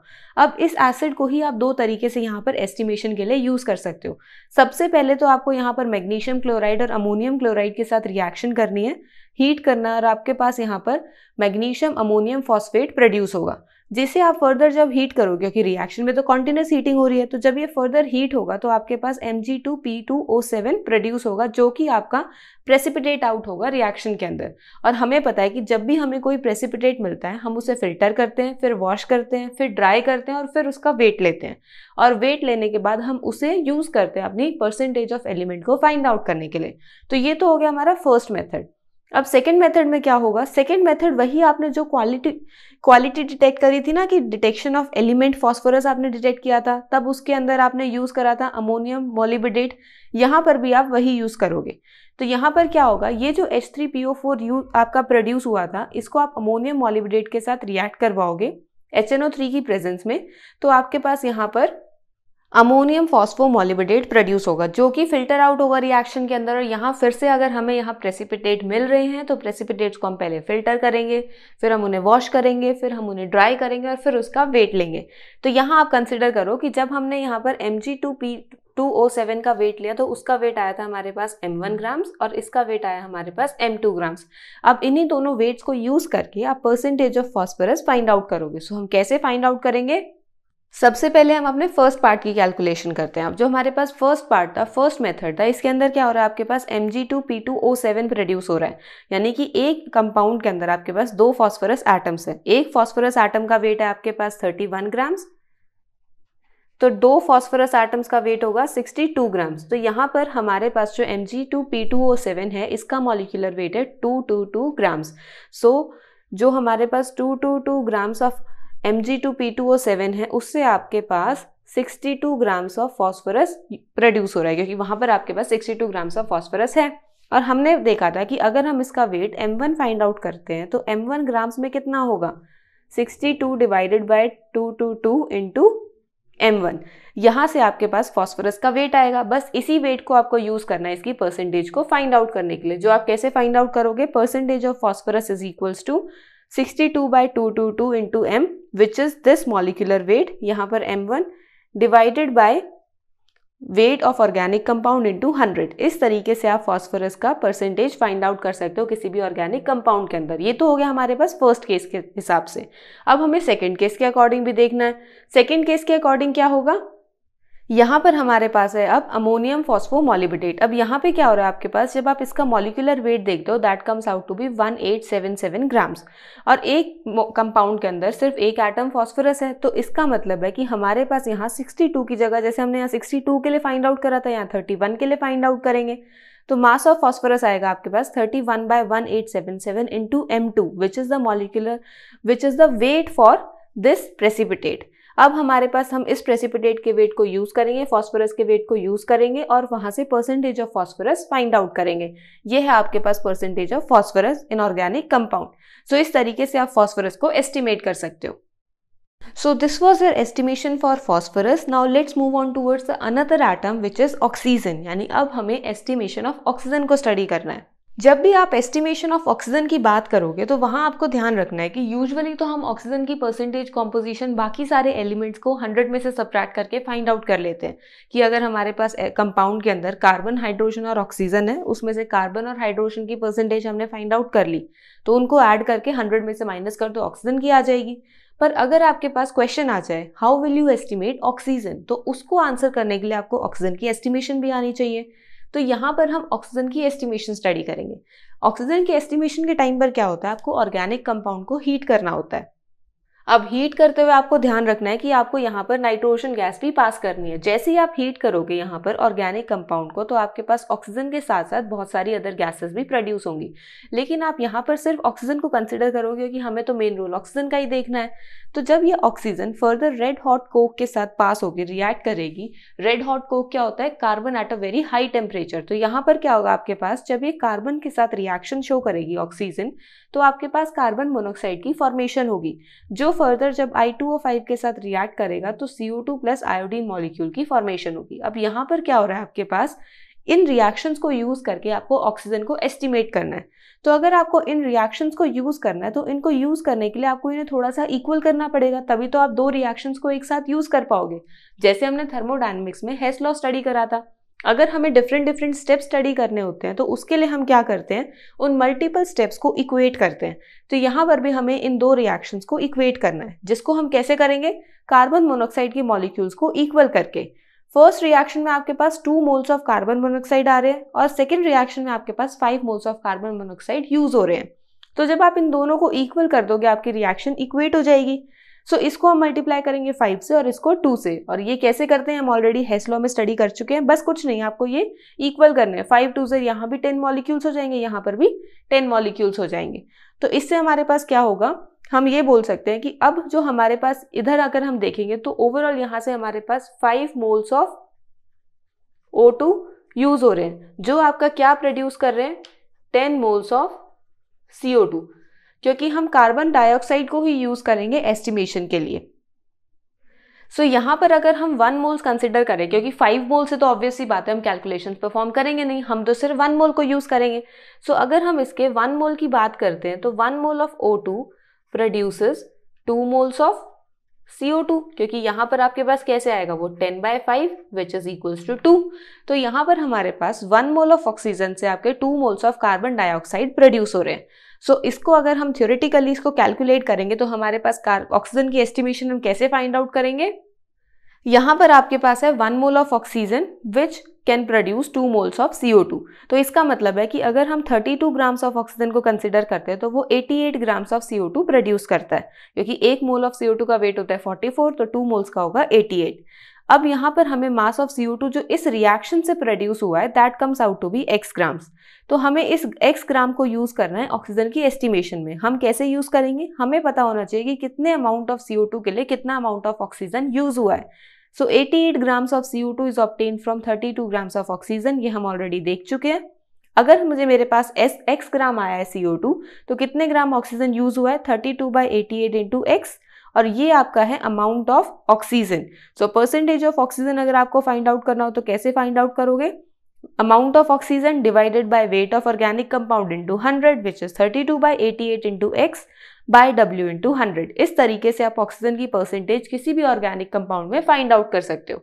अब इस एसिड को ही आप दो तरीके से यहाँ पर एस्टिमेशन के लिए यूज़ कर सकते हो सबसे पहले तो आपको यहाँ पर मैग्नीशियम क्लोराइड और अमोनियम क्लोराइड के साथ रिएक्शन करनी है हीट करना और आपके पास यहाँ पर मैग्नीशियम अमोनियम फॉस्फेट प्रोड्यूस होगा जिसे आप फर्दर जब हीट करोगे क्योंकि रिएक्शन में तो कॉन्टिन्यूस हीटिंग हो रही है तो जब ये फर्दर हीट होगा तो आपके पास M G two P two O seven produce होगा जो कि आपका प्रेसिपिटेट आउट होगा रिएक्शन के अंदर और हमें पता है कि जब भी हमें कोई प्रेसिपिटेट मिलता है हम उसे फिल्टर करते हैं फिर वॉश करते हैं फिर ड्राई करते हैं और फिर उसका वेट लेते हैं और वेट लेने के बाद हम उसे यूज़ करते हैं अपनी परसेंटेज ऑफ एलिमेंट को फाइंड आउट करने के लिए तो ये तो हो गया हमारा फर्स्ट मेथड अब सेकेंड मेथड में क्या होगा सेकेंड मेथड वही आपने जो क्वालिटी क्वालिटी डिटेक्ट करी थी ना कि डिटेक्शन ऑफ एलिमेंट फॉस्फोरस आपने डिटेक्ट किया था तब उसके अंदर आपने यूज़ करा था अमोनियम मोलिबिडेट यहाँ पर भी आप वही यूज़ करोगे तो यहाँ पर क्या होगा ये जो H three P O four you आपका प्रोड्यूस हुआ था इसको आप अमोनियम मोलिबिडेट के साथ रिएक्ट करवाओगे एच एन ओ थ्री की प्रेजेंस में तो आपके पास यहाँ पर अमोनियम फॉस्फोमोलिबेडेट प्रोड्यूस होगा जो कि फिल्टर आउट होगा रिएक्शन के अंदर और यहाँ फिर से अगर हमें यहाँ प्रेसिपिटेट मिल रहे हैं तो प्रेसिपिटेट्स को हम पहले फिल्टर करेंगे फिर हम उन्हें वॉश करेंगे फिर हम उन्हें ड्राई करेंगे और फिर उसका वेट लेंगे तो यहाँ आप कंसिडर करो कि जब हमने यहाँ पर M G two P two O seven का वेट लिया तो उसका वेट आया था हमारे पास एम वन ग्राम्स और इसका वेट आया हमारे पास एम टू ग्राम्स अब इन्हीं दोनों वेट्स को यूज़ करके आप percentage of phosphorus find out करोगे सो so, हम कैसे फाइंड आउट करेंगे सबसे पहले हम अपने फर्स्ट पार्ट की कैलकुलेशन करते हैं अब जो हमारे पास फर्स्ट पार्ट था फर्स्ट मेथड था इसके अंदर क्या हो रहा है आपके पास M G two P two O seven produce हो रहा है यानी कि एक कंपाउंड के अंदर आपके पास दो फॉस्फोरस एटम्स हैं एक फॉस्फोरस एटम का वेट है आपके पास थर्टी वन ग्राम्स तो दो फॉस्फोरस एटम्स का वेट होगा 62 ग्राम्स तो यहाँ पर हमारे पास जो M G two P two O seven है इसका मॉलिकुलर वेट है two two two grams so जो हमारे पास two two two grams of M G two P two O seven है उससे आपके पास 62 ग्राम्स ऑफ फॉस्फोरस प्रोड्यूस हो रहा है क्योंकि वहाँ पर आपके पास 62 ग्राम्स ऑफ फॉस्फोरस है और हमने देखा था कि अगर हम इसका वेट m1 फाइंड आउट करते हैं तो m1 ग्राम्स में कितना होगा 62 डिवाइडेड बाय 222 इनटू m1 यहाँ से आपके पास फॉस्फोरस का वेट आएगा बस इसी वेट को आपको यूज़ करना है इसकी परसेंटेज को फाइंड आउट करने के लिए जो आप कैसे फाइंड आउट करोगे percentage of phosphorus is equals to sixty two by two two two into M which is this molecular weight यहाँ पर M one divided by weight of organic compound into hundred इस तरीके से आप phosphorus का percentage find out कर सकते हो किसी भी ऑर्गेनिक कंपाउंड के अंदर ये तो हो गया हमारे पास फर्स्ट केस के हिसाब से अब हमें सेकेंड केस के अकॉर्डिंग भी देखना है सेकेंड केस के अकॉर्डिंग क्या होगा यहाँ पर हमारे पास है अब अमोनियम फॉस्फो फॉस्फोमोलिबिडेट अब यहाँ पे क्या हो रहा है आपके पास जब आप इसका मॉलिकुलर वेट देख दो that comes out to be 1877 grams और एक कंपाउंड के अंदर सिर्फ एक एटम फॉस्फोरस है तो इसका मतलब है कि हमारे पास यहाँ 62 की जगह जैसे हमने यहाँ 62 के लिए फाइंड आउट करा था यहाँ थर्टी के लिए फाइंड आउट करेंगे तो मास ऑफ फॉस्फोरस आएगा आपके पास 31 one by one eight seven seven into M two which is the molecular which is the weight for this precipitate अब हमारे पास हम इस प्रेसिपिटेट के वेट को यूज़ करेंगे फॉस्फोरस के वेट को यूज़ करेंगे और वहाँ से percentage of phosphorus find out करेंगे ये है आपके पास percentage of phosphorus in organic compound so इस तरीके से आप फॉस्फोरस को एस्टिमेट कर सकते हो so this was our estimation for phosphorus. Now let's move on towards another another which is oxygen यानी अब हमें एस्टिमेशन ऑफ ऑक्सीजन को स्टडी करना है जब भी आप एस्टिमेशन ऑफ ऑक्सीजन की बात करोगे तो वहाँ आपको ध्यान रखना है कि यूजुअली तो हम ऑक्सीजन की परसेंटेज कॉम्पोजिशन बाकी सारे एलिमेंट्स को 100 में से सब्ट्रैक्ट करके फाइंड आउट कर लेते हैं कि अगर हमारे पास कंपाउंड के अंदर कार्बन हाइड्रोजन और ऑक्सीजन है उसमें से कार्बन और हाइड्रोजन की परसेंटेज हमने फाइंड आउट कर ली तो उनको ऐड करके हंड्रेड में से माइनस कर दो तो ऑक्सीजन की आ जाएगी पर अगर आपके पास क्वेश्चन आ जाए how will you estimate oxygen तो उसको आंसर करने के लिए आपको ऑक्सीजन की एस्टिमेशन भी आनी चाहिए तो यहाँ पर हम ऑक्सीजन की एस्टिमेशन स्टडी करेंगे ऑक्सीजन के एस्टिमेशन के टाइम पर क्या होता है आपको ऑर्गेनिक कंपाउंड को हीट करना होता है अब हीट करते हुए आपको ध्यान रखना है कि आपको यहाँ पर नाइट्रोजन गैस भी पास करनी है जैसे ही आप हीट करोगे यहाँ पर ऑर्गेनिक कंपाउंड को तो आपके पास ऑक्सीजन के साथ साथ बहुत सारी अदर गैसेस भी प्रोड्यूस होंगी लेकिन आप यहाँ पर सिर्फ ऑक्सीजन को कंसिडर करोगे क्योंकि हमें तो मेन रोल ऑक्सीजन का ही देखना है तो जब ये oxygen further red hot coke के साथ पास होगी रिएक्ट करेगी रेड हॉट कोक क्या होता है carbon at a very high temperature तो यहाँ पर क्या होगा आपके पास जब ये कार्बन के साथ रिएक्शन शो करेगी ऑक्सीजन तो आपके पास कार्बन मोनोक्साइड की फॉर्मेशन होगी जो फर्दर जब आई टू ओ फाइव के साथ रिएक्ट करेगा तो C two plus iodine molecule की फॉर्मेशन होगी अब यहाँ पर क्या हो रहा है आपके पास इन रिएक्शंस को यूज़ करके आपको ऑक्सीजन को एस्टिमेट करना है तो अगर आपको इन रिएक्शंस को यूज़ करना है तो इनको यूज़ करने के लिए आपको इन्हें थोड़ा सा इक्वल करना पड़ेगा तभी तो आप दो रिएक्शंस को एक साथ यूज़ कर पाओगे जैसे हमने थर्मोडाइनमिक्स में हेस्लॉ स्टडी करा था अगर हमें डिफरेंट डिफरेंट स्टेप स्टडी करने होते हैं तो उसके लिए हम क्या करते हैं उन मल्टीपल स्टेप्स को इक्वेट करते हैं तो यहाँ पर भी हमें इन दो रिएक्शंस को इक्वेट करना है जिसको हम कैसे करेंगे कार्बन मोनोक्साइड के मॉलिक्यूल्स को इक्वल करके फर्स्ट रिएक्शन में आपके पास two moles of carbon monoxide आ रहे हैं और सेकेंड रिएक्शन में आपके पास five moles of carbon monoxide use हो रहे हैं तो जब आप इन दोनों को इक्वल कर दोगे आपकी रिएक्शन इक्वेट हो जाएगी सो so, इसको हम मल्टीप्लाई करेंगे फाइव से और इसको टू से और ये कैसे करते हैं हम ऑलरेडी हेस्लो में स्टडी कर चुके हैं बस कुछ नहीं आपको ये इक्वल करना है फाइव टू से यहाँ भी टेन मॉलिक्यूल्स हो जाएंगे यहाँ पर भी टेन मॉलिक्यूल्स हो जाएंगे तो इससे हमारे पास क्या होगा हम ये बोल सकते हैं कि अब जो हमारे पास इधर अगर हम देखेंगे तो ओवरऑल यहाँ से हमारे पास five moles of O two use हो रहे हैं जो आपका क्या प्रोड्यूस कर रहे हैं ten moles of C two क्योंकि हम कार्बन डाइऑक्साइड को ही यूज़ करेंगे एस्टिमेशन के लिए सो so, यहाँ पर अगर हम वन मोल्स कंसिडर करें क्योंकि फाइव मोल से तो ऑब्वियसली बात है हम कैलकुलेशन परफॉर्म करेंगे नहीं हम तो सिर्फ वन मोल को यूज़ करेंगे सो so, अगर हम इसके वन मोल की बात करते हैं तो one mole of O two produce two moles of CO2 two क्योंकि यहाँ पर आपके पास कैसे आएगा वो ten by five which is equals to two तो यहाँ पर हमारे पास वन मोल ऑफ ऑक्सीजन से आपके two moles of carbon dioxide produce हो रहे हैं सो so, इसको अगर हम थ्योरेटिकली इसको कैलकुलेट करेंगे तो हमारे पास ऑक्सीजन की एस्टिमेशन हम कैसे फाइंड आउट करेंगे यहां पर आपके पास है one mole of oxygen which can produce two moles of C तो इसका मतलब है कि अगर हम 32 ग्राम्स ऑफ ऑक्सीजन को कंसिडर करते हैं तो वो 88 ग्राम्स ऑफ सी प्रोड्यूस करता है क्योंकि एक मोल ऑफ सी का वेट होता है 44 तो टू मोल्स का होगा 88 अब यहाँ पर हमें मास ऑफ CO2 जो इस रिएक्शन से प्रोड्यूस हुआ है that comes out to be X grams तो हमें इस एक्स ग्राम को यूज़ करना है ऑक्सीजन की एस्टिमेशन में हम कैसे यूज़ करेंगे हमें पता होना चाहिए कि कितने अमाउंट ऑफ CO2 के लिए कितना अमाउंट ऑफ ऑक्सीजन यूज़ हुआ है so eighty eight grams of two is obtain from two grams of oxygen ये हम ऑलरेडी देख चुके हैं अगर मुझे मेरे पास एस एक्स ग्राम आया है सी तो कितने ग्राम ऑक्सीजन यूज हुआ है thirty two by eighty eight into X और ये आपका है amount of oxygen so percentage of oxygen अगर आपको फाइंड आउट करना हो तो कैसे फाइंड आउट करोगे amount of oxygen divided by weight of organic compound into 100 which is 32 eighty eight into X by W into hundred इस तरीके से आप ऑक्सीजन की परसेंटेज किसी भी ऑर्गेनिक कंपाउंड में फाइंड आउट कर सकते हो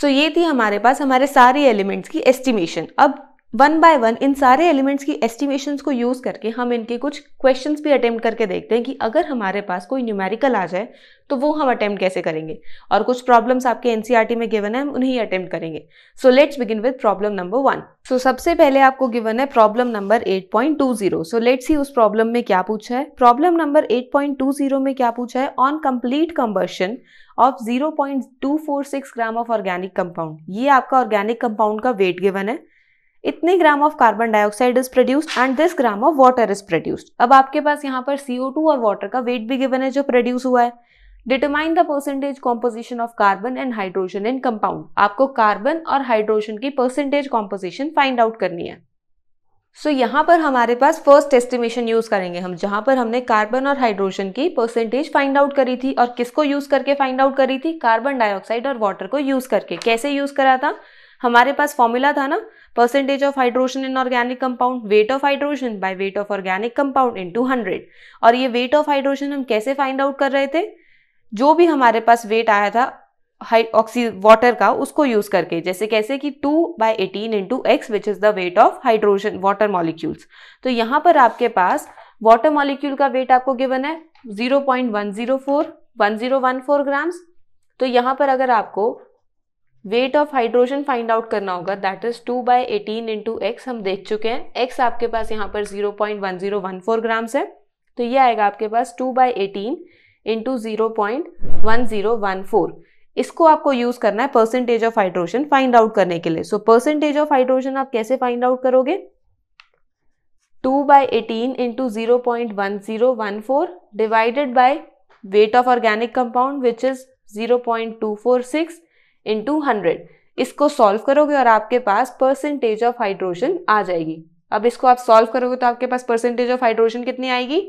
सो so, ये थी हमारे पास हमारे सारे एलिमेंट्स की एस्टिमेशन अब वन बाय वन इन सारे एलिमेंट्स की एस्टिमेशंस को यूज़ करके हम इनके कुछ क्वेश्चंस भी अटैम्प्ट करके देखते हैं कि अगर हमारे पास कोई न्यूमेरिकल आ जाए तो वो हम अटैम्प्ट कैसे करेंगे और कुछ प्रॉब्लम्स आपके एनसीईआरटी e में गिवन है हम उन्हें अटैम्प्ट करेंगे so let's begin with problem number one so सबसे पहले आपको गिवन है problem number zero so let's ही उस प्रॉब्लम में क्या पूछा है प्रॉब्लम नंबर जीरो में क्या पूछा है on complete combustion of 0.246 gram of organic compound ये आपका ऑर्गेनिक कंपाउंड का वेट गिवन है इतने gram of carbon dioxide is produced and this gram of water is produced अब आपके पास यहाँ पर सीओ टू और वाटर का वेट भी गिवन है जो प्रोड्यूस हुआ है determine the percentage composition of carbon and hydrogen in compound आपको कार्बन और हाइड्रोजन की परसेंटेज कॉम्पोजिशन फाइंड आउट करनी है सो so, यहाँ पर हमारे पास फर्स्ट एस्टिमेशन यूज करेंगे हम जहाँ पर हमने कार्बन और हाइड्रोजन की परसेंटेज फाइंड आउट करी थी और किसको यूज करके फाइंड आउट करी थी कार्बन डाइऑक्साइड और वाटर को यूज करके कैसे यूज करा था हमारे पास फॉर्मूला था ना percentage of hydrogen in organic compound weight of hydrogen by weight of organic compound into hundred और ये वेट ऑफ हाइड्रोजन हम कैसे फाइंड आउट कर रहे थे जो भी हमारे पास वेट आया था ऑक्सी वाटर का उसको यूज करके जैसे कैसे कि 2 by eighteen into x which is the weight of hydrogen water molecules तो यहाँ पर आपके पास वाटर मॉलिक्यूल का वेट आपको गिवन है 0.104 1014 ग्राम्स तो यहाँ पर अगर आपको weight of hydrogen find out करना होगा that is two by eighteen into x हम देख चुके हैं एक्स आपके पास यहाँ पर zero point one zero one four grams है तो ये आएगा आपके पास two by eighteen into zero point one zero one four इसको आपको यूज करना है percentage of hydrogen find out करने के लिए सो परसेंटेज ऑफ हाइड्रोजन आप कैसे फाइंड आउट करोगे two by eighteen into zero point one zero one four divided by weight of organic compound which is zero point two four six into hundred इसको solve करोगे और आपके पास percentage of hydrogen आ जाएगी अब इसको आप सॉल्व करोगे तो आपके पास परसेंटेज ऑफ हाइड्रोजन कितनी आएगी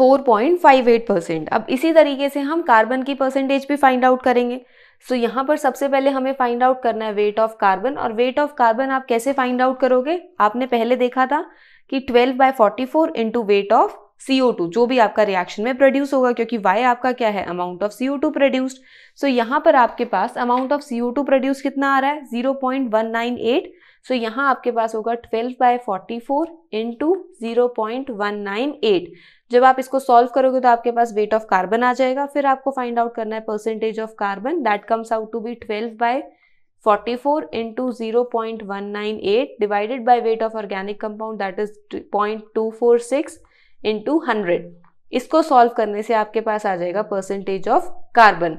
4.58 परसेंट अब इसी तरीके से हम कार्बन की परसेंटेज भी फाइंड आउट करेंगे सो so, यहाँ पर सबसे पहले हमें फाइंड आउट करना है वेट ऑफ कार्बन और वेट ऑफ कार्बन आप कैसे फाइंड आउट करोगे आपने पहले देखा था कि 12 by 44 four into weight of CO2 जो भी आपका रिएक्शन में प्रोड्यूस होगा क्योंकि y आपका क्या है अमाउंट ऑफ CO2 प्रोड्यूस्ड सो यहाँ पर आपके पास अमाउंट ऑफ CO2 प्रोड्यूस कितना आ रहा है 0.198 सो यहाँ आपके पास होगा 12 by forty four into zero जब आप इसको सॉल्व करोगे तो आपके पास वेट ऑफ कार्बन आ जाएगा फिर आपको फाइंड आउट करना है percentage of carbon that comes out to be 12 by 44 four into zero point one nine eight divided by weight of organic compound that is point two four six into hundred इसको solve करने से आपके पास आ जाएगा percentage of carbon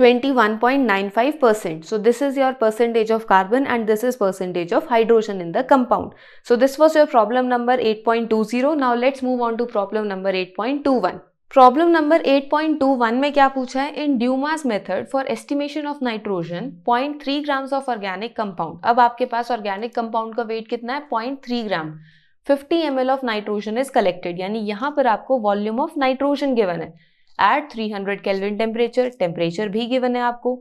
21.95 percent so this is your percentage of carbon and this is percentage of hydrogen in the compound so this was your problem number 8.20. Point two zero now let's move on to problem number 8.21. Problem number 8.21 में क्या पूछा है in Dumas method for estimation of nitrogen 0.3 grams of organic compound अब आपके पास organic compound का weight कितना है point three gram 50 M L of nitrogen is collected यानी यहाँ पर आपको वॉल्यूम ऑफ नाइट्रोजन गिवन है at 300 hundred kelvin temperature temperature भी गिवन है आपको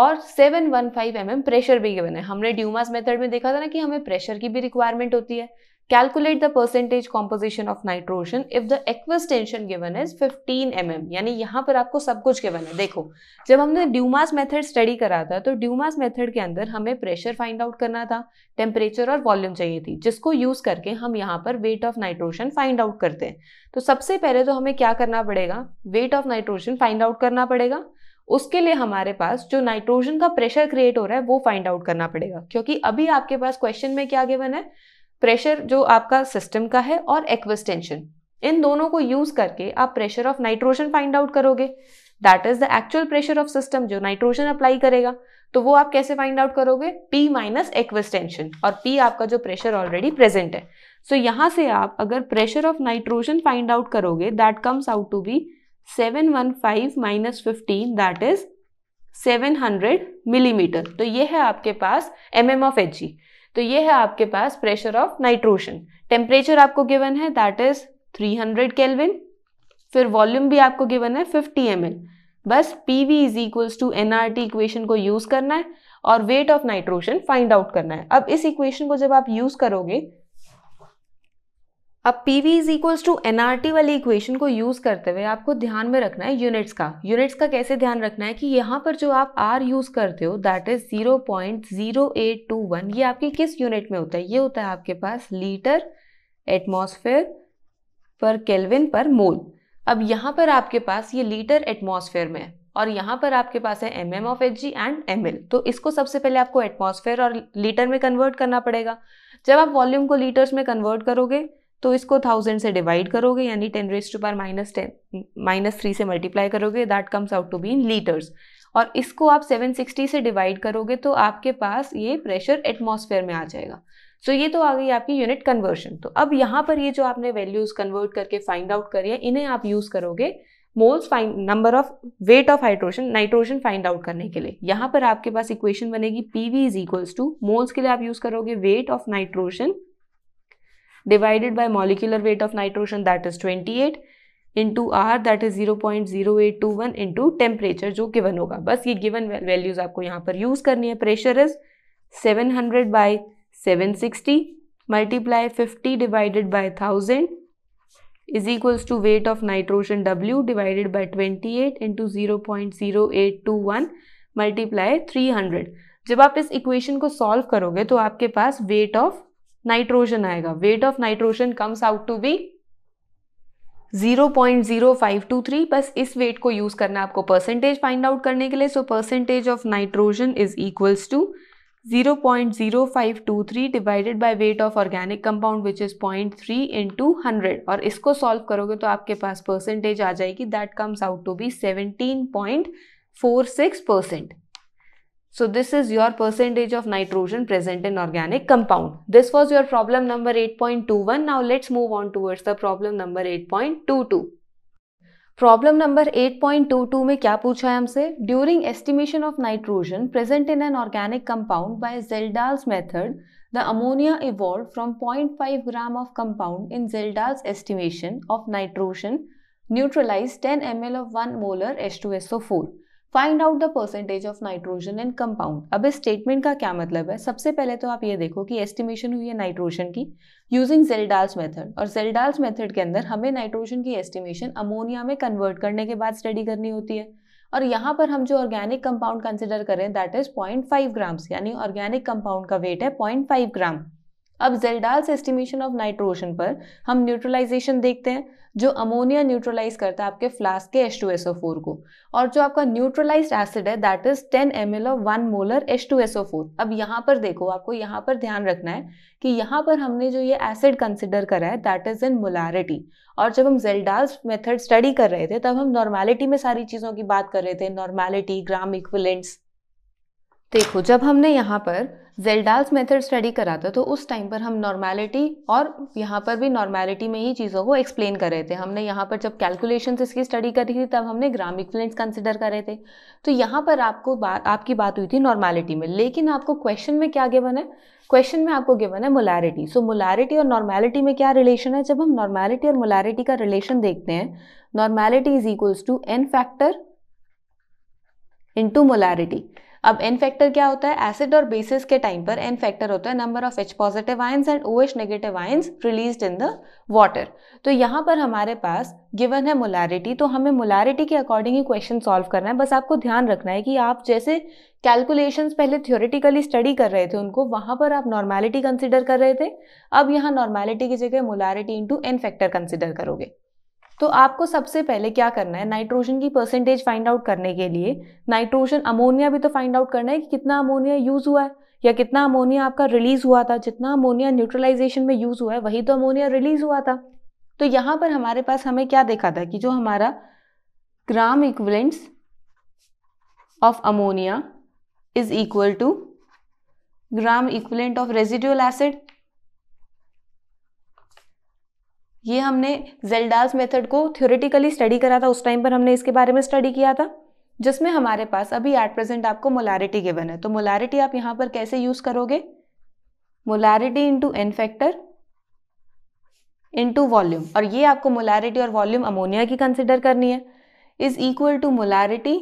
और 715 वन mm प्रेशर भी गिवन है हमने ड्यूमास मेथड में देखा था ना कि हमें प्रेशर की भी रिक्वायरमेंट होती है calculate the percentage composition of nitrogen if the aqueous tension given is 15 M mm. यानी यहाँ पर आपको सब कुछ गिवन है देखो जब हमने ड्यूमास मेथड स्टडी करा था तो ड्यूमास मेथड के अंदर हमें प्रेशर फाइंड आउट करना था टेम्परेचर और वॉल्यूम चाहिए थी जिसको यूज़ करके हम यहाँ पर weight of nitrogen find out करते हैं तो सबसे पहले तो हमें क्या करना पड़ेगा weight of nitrogen find out करना पड़ेगा उसके लिए हमारे पास जो नाइट्रोजन का प्रेशर क्रिएट हो रहा है वो फाइंड आउट करना पड़ेगा क्योंकि अभी आपके पास क्वेश्चन में क्या गिवन है प्रेशर जो आपका सिस्टम का है और एक्वेस्टेंशन इन दोनों को यूज करके आप pressure of nitrogen find out करोगे that is the actual pressure of system जो नाइट्रोजन अप्लाई करेगा तो वो आप कैसे फाइंड आउट करोगे P माइनस एक्वेस्टेंशन और P आपका जो प्रेशर ऑलरेडी प्रेजेंट है सो so, यहाँ से आप अगर pressure of nitrogen find out करोगे that comes out to be 715 minus fifteen that is seven millimetre तो ये है आपके पास M M of H G तो ये है आपके पास प्रेशर ऑफ नाइट्रोशन टेम्परेचर आपको गिवन है दैट इज 300 हंड्रेड कैलविन फिर वॉल्यूम भी आपको गिवन है 50 एम बस P V is equals to N R T equation को यूज करना है और weight of nitrogen find out करना है अब इस इक्वेशन को जब आप यूज करोगे अब P V is equals to N R T वाली इक्वेशन को यूज़ करते हुए आपको ध्यान में रखना है यूनिट्स का यूनिट्स का कैसे ध्यान रखना है कि यहाँ पर जो आप आर यूज़ करते हो that is zero point zero eight two one ये आपकी किस यूनिट में होता है ये होता है आपके पास लीटर एटमोसफेयर पर केल्विन पर मोल अब यहाँ पर आपके पास ये लीटर एटमोसफेयर में है और यहाँ पर आपके पास है M M of H G and M L तो इसको सबसे पहले आपको एटमोसफेयर और लीटर में कन्वर्ट करना पड़ेगा जब आप वॉल्यूम को लीटर्स में कन्वर्ट करोगे तो इसको थाउजेंड से डिवाइड करोगे यानी ten raise to power minus ten minus three से मल्टीप्लाई करोगे that comes out to be in litres और इसको आप 760 से डिवाइड करोगे तो आपके पास ये प्रेशर एटमॉस्फेयर में आ जाएगा सो so ये तो आ गई आपकी यूनिट कन्वर्शन तो अब यहाँ पर ये जो आपने वैल्यूज़ कन्वर्ट करके फाइंड आउट करी है इन्हें आप यूज़ करोगे moles find number of weight of hydrogen nitrogen find out करने के लिए यहाँ पर आपके पास इक्वेशन बनेगी P V is equals to moles के लिए आप यूज़ करोगे weight of nitrogen divided by molecular weight of nitrogen that is 28 into R that is zero point temperature जो गिवन होगा बस ये गिवन वैल्यूज आपको यहाँ पर यूज़ करनी है pressure is seven hundred by seven sixty multiply fifty divided by thousand is equals to weight of nitrogen W divided by twenty eight into zero point zero eight two one multiply three hundred जब आप इस equation को solve करोगे तो आपके पास weight of nitrogen आएगा weight of nitrogen comes out to be 0.0523 बस इस वेट को यूज करना है आपको परसेंटेज फाइंड आउट करने के लिए so percentage of nitrogen is equals to 0.0523 divided by weight of organic compound which is 0.3 three into और इसको सॉल्व करोगे तो आपके पास परसेंटेज आ जाएगी that comes out to be 17.46 percent So this is your percentage of nitrogen present in organic compound. This was your problem number 8.21. Now let's move on towards the problem number 8.22. Problem number 8.22 में क्या पूछा है During estimation of nitrogen present in an organic compound by Zeldahl's method, the ammonia evolved from 0.5 gram of compound in Zeldahl's estimation of nitrogen neutralized 10 ml of 1 molar H2SO4. Find out the percentage of nitrogen and compound अब इस statement का क्या मतलब है सबसे पहले तो आप ये देखो कि एस्टिमेशन हुई है नाइट्रोजन की यूजिंग जेलडाल्स मेथड और जेलडाल्स मेथड के अंदर हमें नाइट्रोजन की एस्टिमेशन अमोनिया में कन्वर्ट करने के बाद स्टडी करनी होती है और यहाँ पर हम जो ऑर्गेनिक कंपाउंड कंसिडर करें दैट इज फाइव ग्राम्स यानी ऑर्गेनिक कंपाउंड का वेट है फाइव ग्राम अब जेलडाल्स एस्टिमेशन ऑफ नाइट्रोजन पर हम न्यूट्रलाइजेशन देखते हैं जो अमोनिया न्यूट्रलाइज करता है आपके फ्लास्क के एच को और जो आपका न्यूट्रलाइज एसिड है that is ten M L of one molar H अब यहाँ पर देखो आपको यहाँ पर ध्यान रखना है कि यहाँ पर हमने जो ये एसिड कंसिडर करा है दैट इज इन मोलारिटी और जब हम जेल्डाल्स मेथड स्टडी कर रहे थे तब हम नॉर्मेलिटी में सारी चीज़ों की बात कर रहे थे नॉर्मेलिटी ग्राम इक्वलेंट्स देखो जब हमने यहाँ पर जेल्डाल्स मेथड स्टडी करा था तो उस टाइम पर हम नॉर्मैलिटी और यहाँ पर भी नॉर्मैलिटी में ही चीज़ों को एक्सप्लेन कर रहे थे हमने यहाँ पर जब कैलकुलेशन इसकी स्टडी करी थी तब हमने ग्राम इक्वलेंस कंसिडर कर रहे थे तो यहाँ पर आपको बात आपकी बात हुई थी नॉर्मैलिटी में लेकिन आपको क्वेश्चन में क्या गिवन है क्वेश्चन में आपको गिवन है मोलैरिटी सो मोलैरिटी और नॉर्मैलिटी में क्या रिलेशन है जब हम नॉर्मैलिटी और मोलैरिटी का रिलेशन देखते हैं normality is equals to N factor into molarity अब एन फैक्टर क्या होता है एसिड और बेसिस के टाइम पर एन फैक्टर होता है number of H positive ions and O H negative ions release in the water तो यहाँ पर हमारे पास गिवन है मोलारिटी तो हमें मोलारिटी के अकॉर्डिंग ही क्वेश्चन सॉल्व करना है बस आपको ध्यान रखना है कि आप जैसे कैलकुलेशंस पहले थ्योरेटिकली स्टडी कर रहे थे उनको वहाँ पर आप नॉर्मैलिटी कंसिडर कर रहे थे अब यहाँ नॉर्मैलिटी की जगह in into N factor consider करोगे तो आपको सबसे पहले क्या करना है नाइट्रोजन की परसेंटेज फाइंड आउट करने के लिए नाइट्रोजन अमोनिया भी तो फाइंड आउट करना है कि कितना अमोनिया यूज़ हुआ है या कितना अमोनिया आपका रिलीज़ हुआ था जितना अमोनिया न्यूट्रलाइजेशन में यूज़ हुआ है वही तो अमोनिया रिलीज़ हुआ था तो यहां पर हमारे पास हमें क्या देखा था कि जो हमारा gram equivalents of ammonia is equal to gram equivalent of residual acid ये हमने जेल्डास मेथड को थ्योरेटिकली स्टडी करा था उस टाइम पर हमने इसके बारे में स्टडी किया था जिसमें हमारे पास अभी एट प्रेजेंट आपको मोलारिटी गिवन है तो मोलारिटी आप यहाँ पर कैसे यूज करोगे molarity into N factor into volume और ये आपको मोलारिटी और वॉल्यूम अमोनिया की कंसिडर करनी है is equal to molarity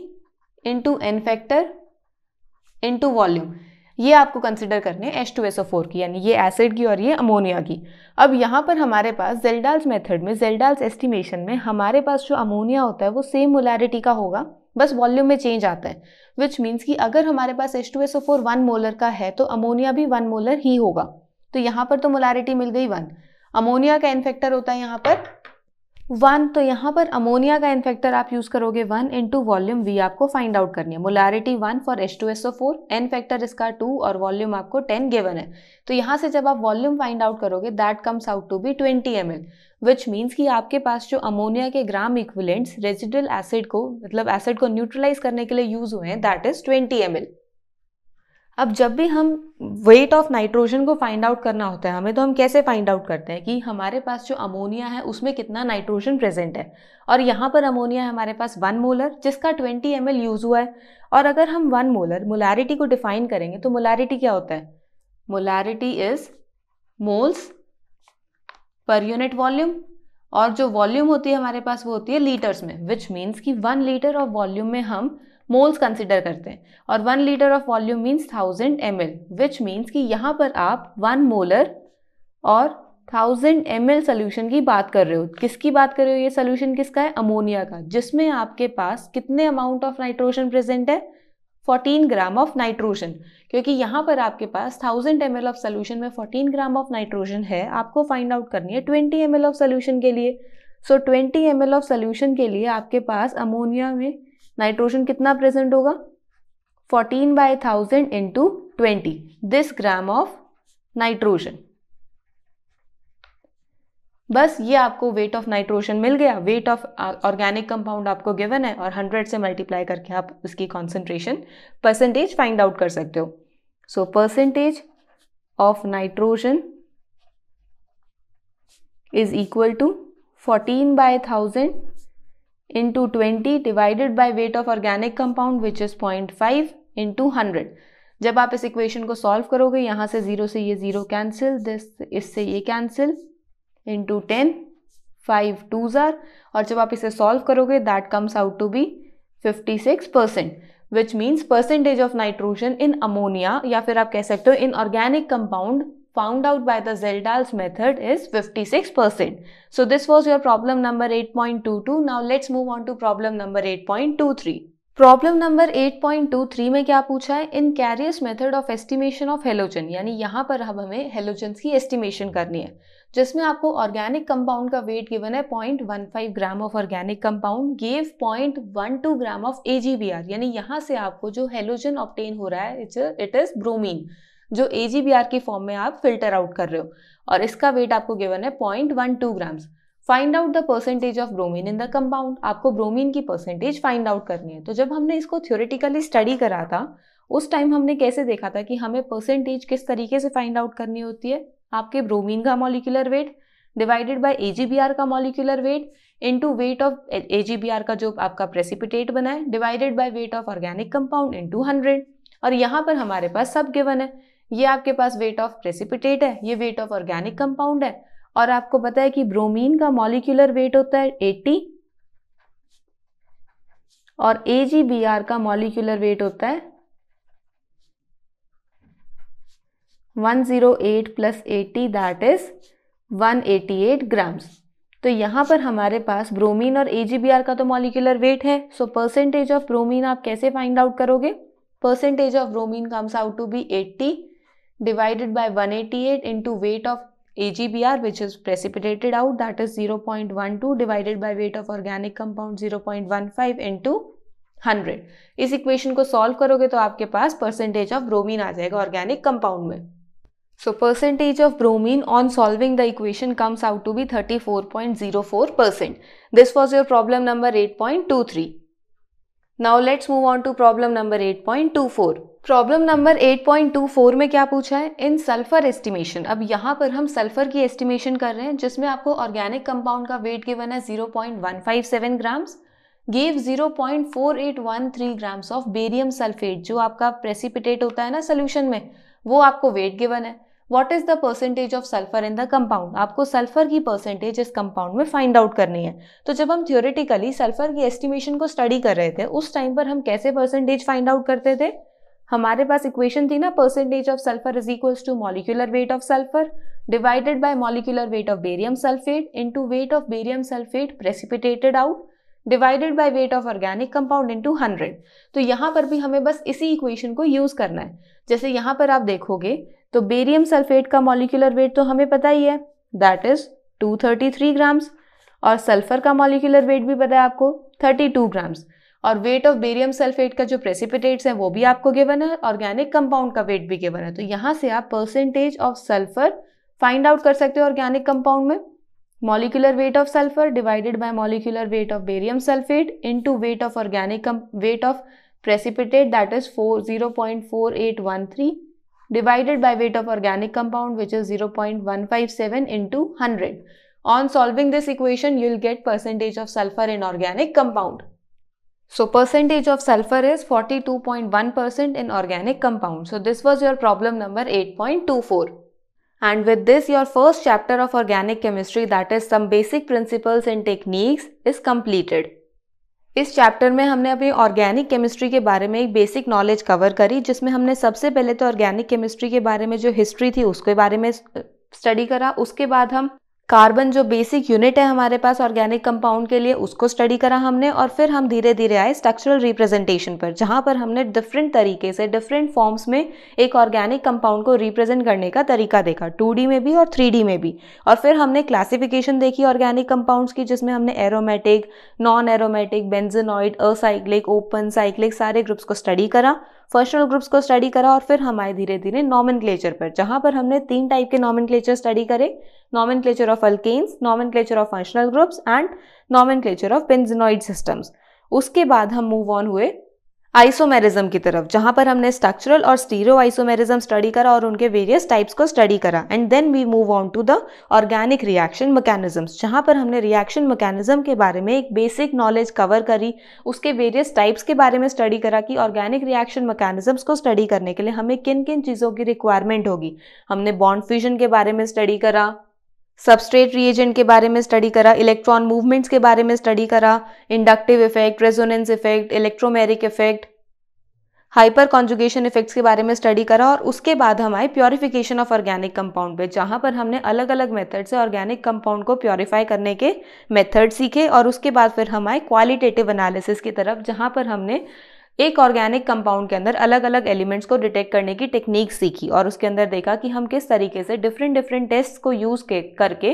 into N factor into volume ये आपको कंसिडर करने H two S O four की यानी ये एसिड की और ये अमोनिया की अब यहाँ पर हमारे पास जेल्डाल्स मेथड में जेल्डाल्स एस्टिमेशन में हमारे पास जो अमोनिया होता है वो सेम मोलैरिटी का होगा बस वॉल्यूम में चेंज आता है विच मीन्स कि अगर हमारे पास H two S O four one molar का है तो अमोनिया भी वन मोलर ही होगा तो यहाँ पर तो मोलैरिटी मिल गई वन अमोनिया का इन्फेक्टर होता है यहाँ पर वन तो यहाँ पर अमोनिया का इन्फेक्टर आप यूज़ करोगे वन इंटू वॉल्यूम वी आपको फाइंड आउट करनी है molarity one for S two S O four N factor इसका टू और वॉल्यूम आपको टेन गिवन है तो यहाँ से जब आप वॉल्यूम फाइंड आउट करोगे that comes out to be twenty M L which means कि आपके पास जो अमोनिया के ग्राम इक्विलेंट्स रेजिडल एसिड को मतलब एसिड को न्यूट्रलाइज करने के लिए यूज़ हुए हैं that is twenty M L अब जब भी हम वेट ऑफ नाइट्रोजन को फाइंड आउट करना होता है हमें तो हम कैसे फाइंड आउट करते हैं कि हमारे पास जो अमोनिया है उसमें कितना नाइट्रोजन प्रेजेंट है और यहाँ पर अमोनिया है हमारे पास वन मोलर जिसका ट्वेंटी एम यूज़ हुआ है और अगर हम वन मोलर मोलारिटी को डिफाइन करेंगे तो मोलारिटी क्या होता है molarity is moles per unit volume और जो वॉल्यूम होती है हमारे पास वो होती है लीटर्स में विच मीन्स कि वन लीटर ऑफ वॉल्यूम में हम मोल्स कंसिडर करते हैं और one litre of volume means thousand M L which means कि यहाँ पर आप वन मोलर और थाउजेंड एम एल सोल्यूशन की बात कर रहे हो किसकी बात कर रहे हो ये सोल्यूशन किसका है अमोनिया का जिसमें आपके पास कितने अमाउंट ऑफ नाइट्रोजन प्रेजेंट है 14 ग्राम ऑफ नाइट्रोजन क्योंकि यहाँ पर आपके पास 1000 एम ऑफ सोल्यूशन में 14 ग्राम ऑफ नाइट्रोजन है आपको फाइंड आउट करनी है 20 एम ऑफ सोल्यूशन के लिए so so, 20 M of solution के लिए आपके पास अमोनिया में नाइट्रोजन कितना प्रेजेंट होगा 14 by thousand into twenty this gram of nitrogen बस ये आपको वेट ऑफ नाइट्रोजन मिल गया वेट ऑफ ऑर्गेनिक कंपाउंड आपको गिवन है और 100 से मल्टीप्लाई करके आप उसकी कॉन्सेंट्रेशन परसेंटेज फाइंड आउट कर सकते हो so percentage of nitrogen is equal to 14 by thousand into 20 divided by weight of organic compound which is 0.5 into 100 जब आप इस इक्वेशन को सॉल्व करोगे यहाँ से ज़ीरो से ये ज़ीरो कैंसिल दिस इससे ये cancel into ten five two ज़ार और जब आप इसे सॉल्व करोगे that comes out to be fifty six percent which means percentage of nitrogen in ammonia या फिर आप कह सकते हो in organic compound found out by the Zeldahl's method is 56%. So this was your problem number 8.22. Now let's move on to problem number 8.23. Problem number 8.23 में क्या पूछा है in Carius method of estimation of halogen यानी यहाँ पर अब हमें halogen की एस्टिमेशन करनी है जिसमें आपको ऑर्गेनिक कंपाउंड का वेट गिवन है 0.15 gram of organic compound gave 0.12 gram of A यानी यहाँ से आपको जो हेलोजन ऑप्टेन हो रहा है इट इज ब्रोमीन जो ए के फॉर्म में आप फिल्टर आउट कर रहे हो और इसका वेट आपको गिवन है point one two grams find out the percentage of bromine in the compound आपको ब्रोमीन की परसेंटेज फाइंड आउट करनी है तो जब हमने इसको थ्योरेटिकली स्टडी करा था उस टाइम हमने कैसे देखा था कि हमें परसेंटेज किस तरीके से फाइंड आउट करनी होती है आपके ब्रोमीन का molecular weight divided by A का molecular weight into weight of A का जो आपका प्रेसिपिटेट बना है divided by weight of organic compound into hundred और यहाँ पर हमारे पास सब गिवन है ये आपके पास वेट ऑफ प्रेसिपिटेट है ये वेट ऑफ ऑर्गेनिक कंपाउंड है और आपको पता है कि ब्रोमीन का मॉलिक्यूलर वेट होता है 80 और ए का मॉलिक्यूलर वेट होता है 108 plus eighty that is 188 grams तो यहाँ पर हमारे पास ब्रोमीन और ए का तो मॉलिक्यूलर वेट है सो परसेंटेज ऑफ ब्रोमीन आप कैसे फाइंड आउट करोगे percentage of bromine comes out to be 80 divided by 188 into weight of AgBr which is precipitated out that is 0.12 divided by weight of organic compound 0.15 into 100 इस equation को solve करोगे तो आपके पास percentage of bromine आ जाएगा organic compound में so percentage of bromine on solving the equation comes out to be 34.04 percent this was your problem number 8.23 now let's move on to problem number 8.24 problem number 8.24 में क्या पूछा है इन sulphur estimation अब यहाँ पर हम sulphur की एस्टिमेशन कर रहे हैं जिसमें आपको ऑर्गेनिक कंपाउंड का वेट गिवन है 0.157 grams gave 0.4813 grams of barium sulphate जो आपका प्रेसिपिटेट होता है ना सोल्यूशन में वो आपको वेट गिवन है what is the percentage of sulphur in the compound आपको सल्फर की परसेंटेज इस कंपाउंड में फाइंड आउट करनी है तो जब हम थियोरेटिकली सल्फर की एस्टिमेशन को स्टडी कर रहे थे उस टाइम पर हम कैसे परसेंटेज फाइंड आउट करते थे हमारे पास इक्वेशन थी ना percentage of sulphur is equals to molecular weight of sulphur divided by molecular weight of barium sulphate into weight of barium sulphate precipitated out divided by weight of organic compound into 100 तो यहाँ पर भी हमें बस इसी equation को use करना है जैसे यहाँ पर आप देखोगे तो बेरियम सल्फेट का मॉलिकुलर वेट तो हमें पता ही है दैट इज़ 233 ग्राम्स और सल्फर का मॉलिकुलर वेट भी पता है आपको 32 ग्राम्स और वेट ऑफ बेरियम सल्फेट का जो प्रेसिपिटेट्स हैं वो भी आपको गिवन है ऑर्गेनिक कंपाउंड का वेट भी गिवन है तो यहाँ से आप percentage of sulphur find out कर सकते हो ऑर्गेनिक कंपाउंड में molecular weight of sulphur divided by molecular weight of barium sulphate into weight of organic weight of precipitate that is four divided by weight of organic compound which is zero point into 100 on solving this equation you'll get percentage of sulfur in organic so percentage of sulphur is 42.1 percent in organic compound so this was your problem number 8.24 and with this your first chapter of organic chemistry that is some basic principles and techniques is completed इस चैप्टर में हमने अपनी organic chemistry के बारे में एक basic knowledge cover करी जिसमें हमने सबसे पहले तो ऑर्गेनिक केमिस्ट्री के बारे में जो हिस्ट्री थी उसके बारे में स्टडी करा उसके बाद हम कार्बन जो बेसिक यूनिट है हमारे पास ऑर्गेनिक कंपाउंड के लिए उसको स्टडी करा हमने और फिर हम धीरे धीरे आए स्ट्रक्चरल रिप्रेजेंटेशन पर जहाँ पर हमने डिफरेंट तरीके से डिफरेंट फॉर्म्स में एक ऑर्गेनिक कंपाउंड को रिप्रेजेंट करने का तरीका देखा टू में भी और थ्री में भी और फिर हमने क्लासिफिकेशन देखी ऑर्गेनिक कंपाउंड्स की जिसमें हमने aromatic non aromatic benzenoid acyclic open cyclic सारे ग्रुप्स को स्टडी करा फंक्शनल ग्रुप्स को स्टडी करा और फिर हम आए धीरे धीरे नॉमन पर जहाँ पर हमने तीन टाइप के नॉमन स्टडी करे nomen of alkanes nomen of functional groups and nomen of benzenoid systems उसके बाद हम मूव ऑन हुए आइसोमेरिज्म की तरफ जहां पर हमने स्ट्रक्चरल और स्टीरो आइसोमेरिज्म स्टडी करा और उनके वेरियस टाइप्स को स्टडी करा and then we move on to the organic reaction mechanisms जहां पर हमने रिएक्शन मैकेनिज्म के बारे में एक बेसिक नॉलेज कवर करी उसके वेरियस टाइप्स के बारे में स्टडी करा कि ऑर्गेनिक रिएक्शन मैकेनिज्म्स को स्टडी करने के लिए हमें किन किन चीज़ों की रिक्वायरमेंट होगी हमने बॉन्ड फ्यूजन के बारे में स्टडी करा सबस्ट्रेट रिएजेंट के बारे में स्टडी करा इलेक्ट्रॉन मूवमेंट्स के बारे में स्टडी करा inductive effect resonance effect electromeric effect hyperconjugation effects के बारे में स्टडी करा और उसके बाद हम आए प्योरिफिकेशन ऑफ ऑर्गेनिक कंपाउंड पे जहाँ पर हमने अलग अलग मेथड से ऑर्गेनिक कंपाउंड को प्योरीफाई करने के मेथड सीखे और उसके बाद फिर हम आए क्वालिटेटिव एनालिसिस की तरफ जहाँ पर हमने एक ऑर्गेनिक कंपाउंड के अंदर अलग अलग एलिमेंट्स को डिटेक्ट करने की टेक्निक सीखी और उसके अंदर देखा कि हम किस तरीके से डिफरेंट डिफरेंट टेस्ट को यूज़ के करके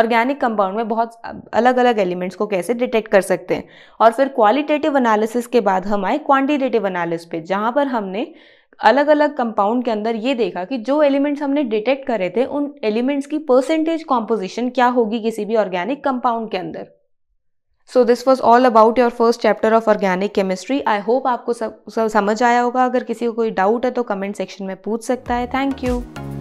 ऑर्गेनिक कंपाउंड में बहुत अलग अलग एलिमेंट्स को कैसे डिटेक्ट कर सकते हैं और फिर क्वालिटेटिव एनालिसिस के बाद हम आए क्वांटिटेटिव एनालिसिस पे जहाँ पर हमने अलग अलग कंपाउंड के अंदर ये देखा कि जो एलिमेंट्स हमने डिटेक्ट करे थे उन एलिमेंट्स की परसेंटेज कॉम्पोजिशन क्या होगी किसी भी ऑर्गेनिक कंपाउंड के अंदर so this was all about your first chapter of organic chemistry I hope आपको सब, सब समझ आया होगा अगर किसी को कोई डाउट है तो कमेंट सेक्शन में पूछ सकता है थैंक यू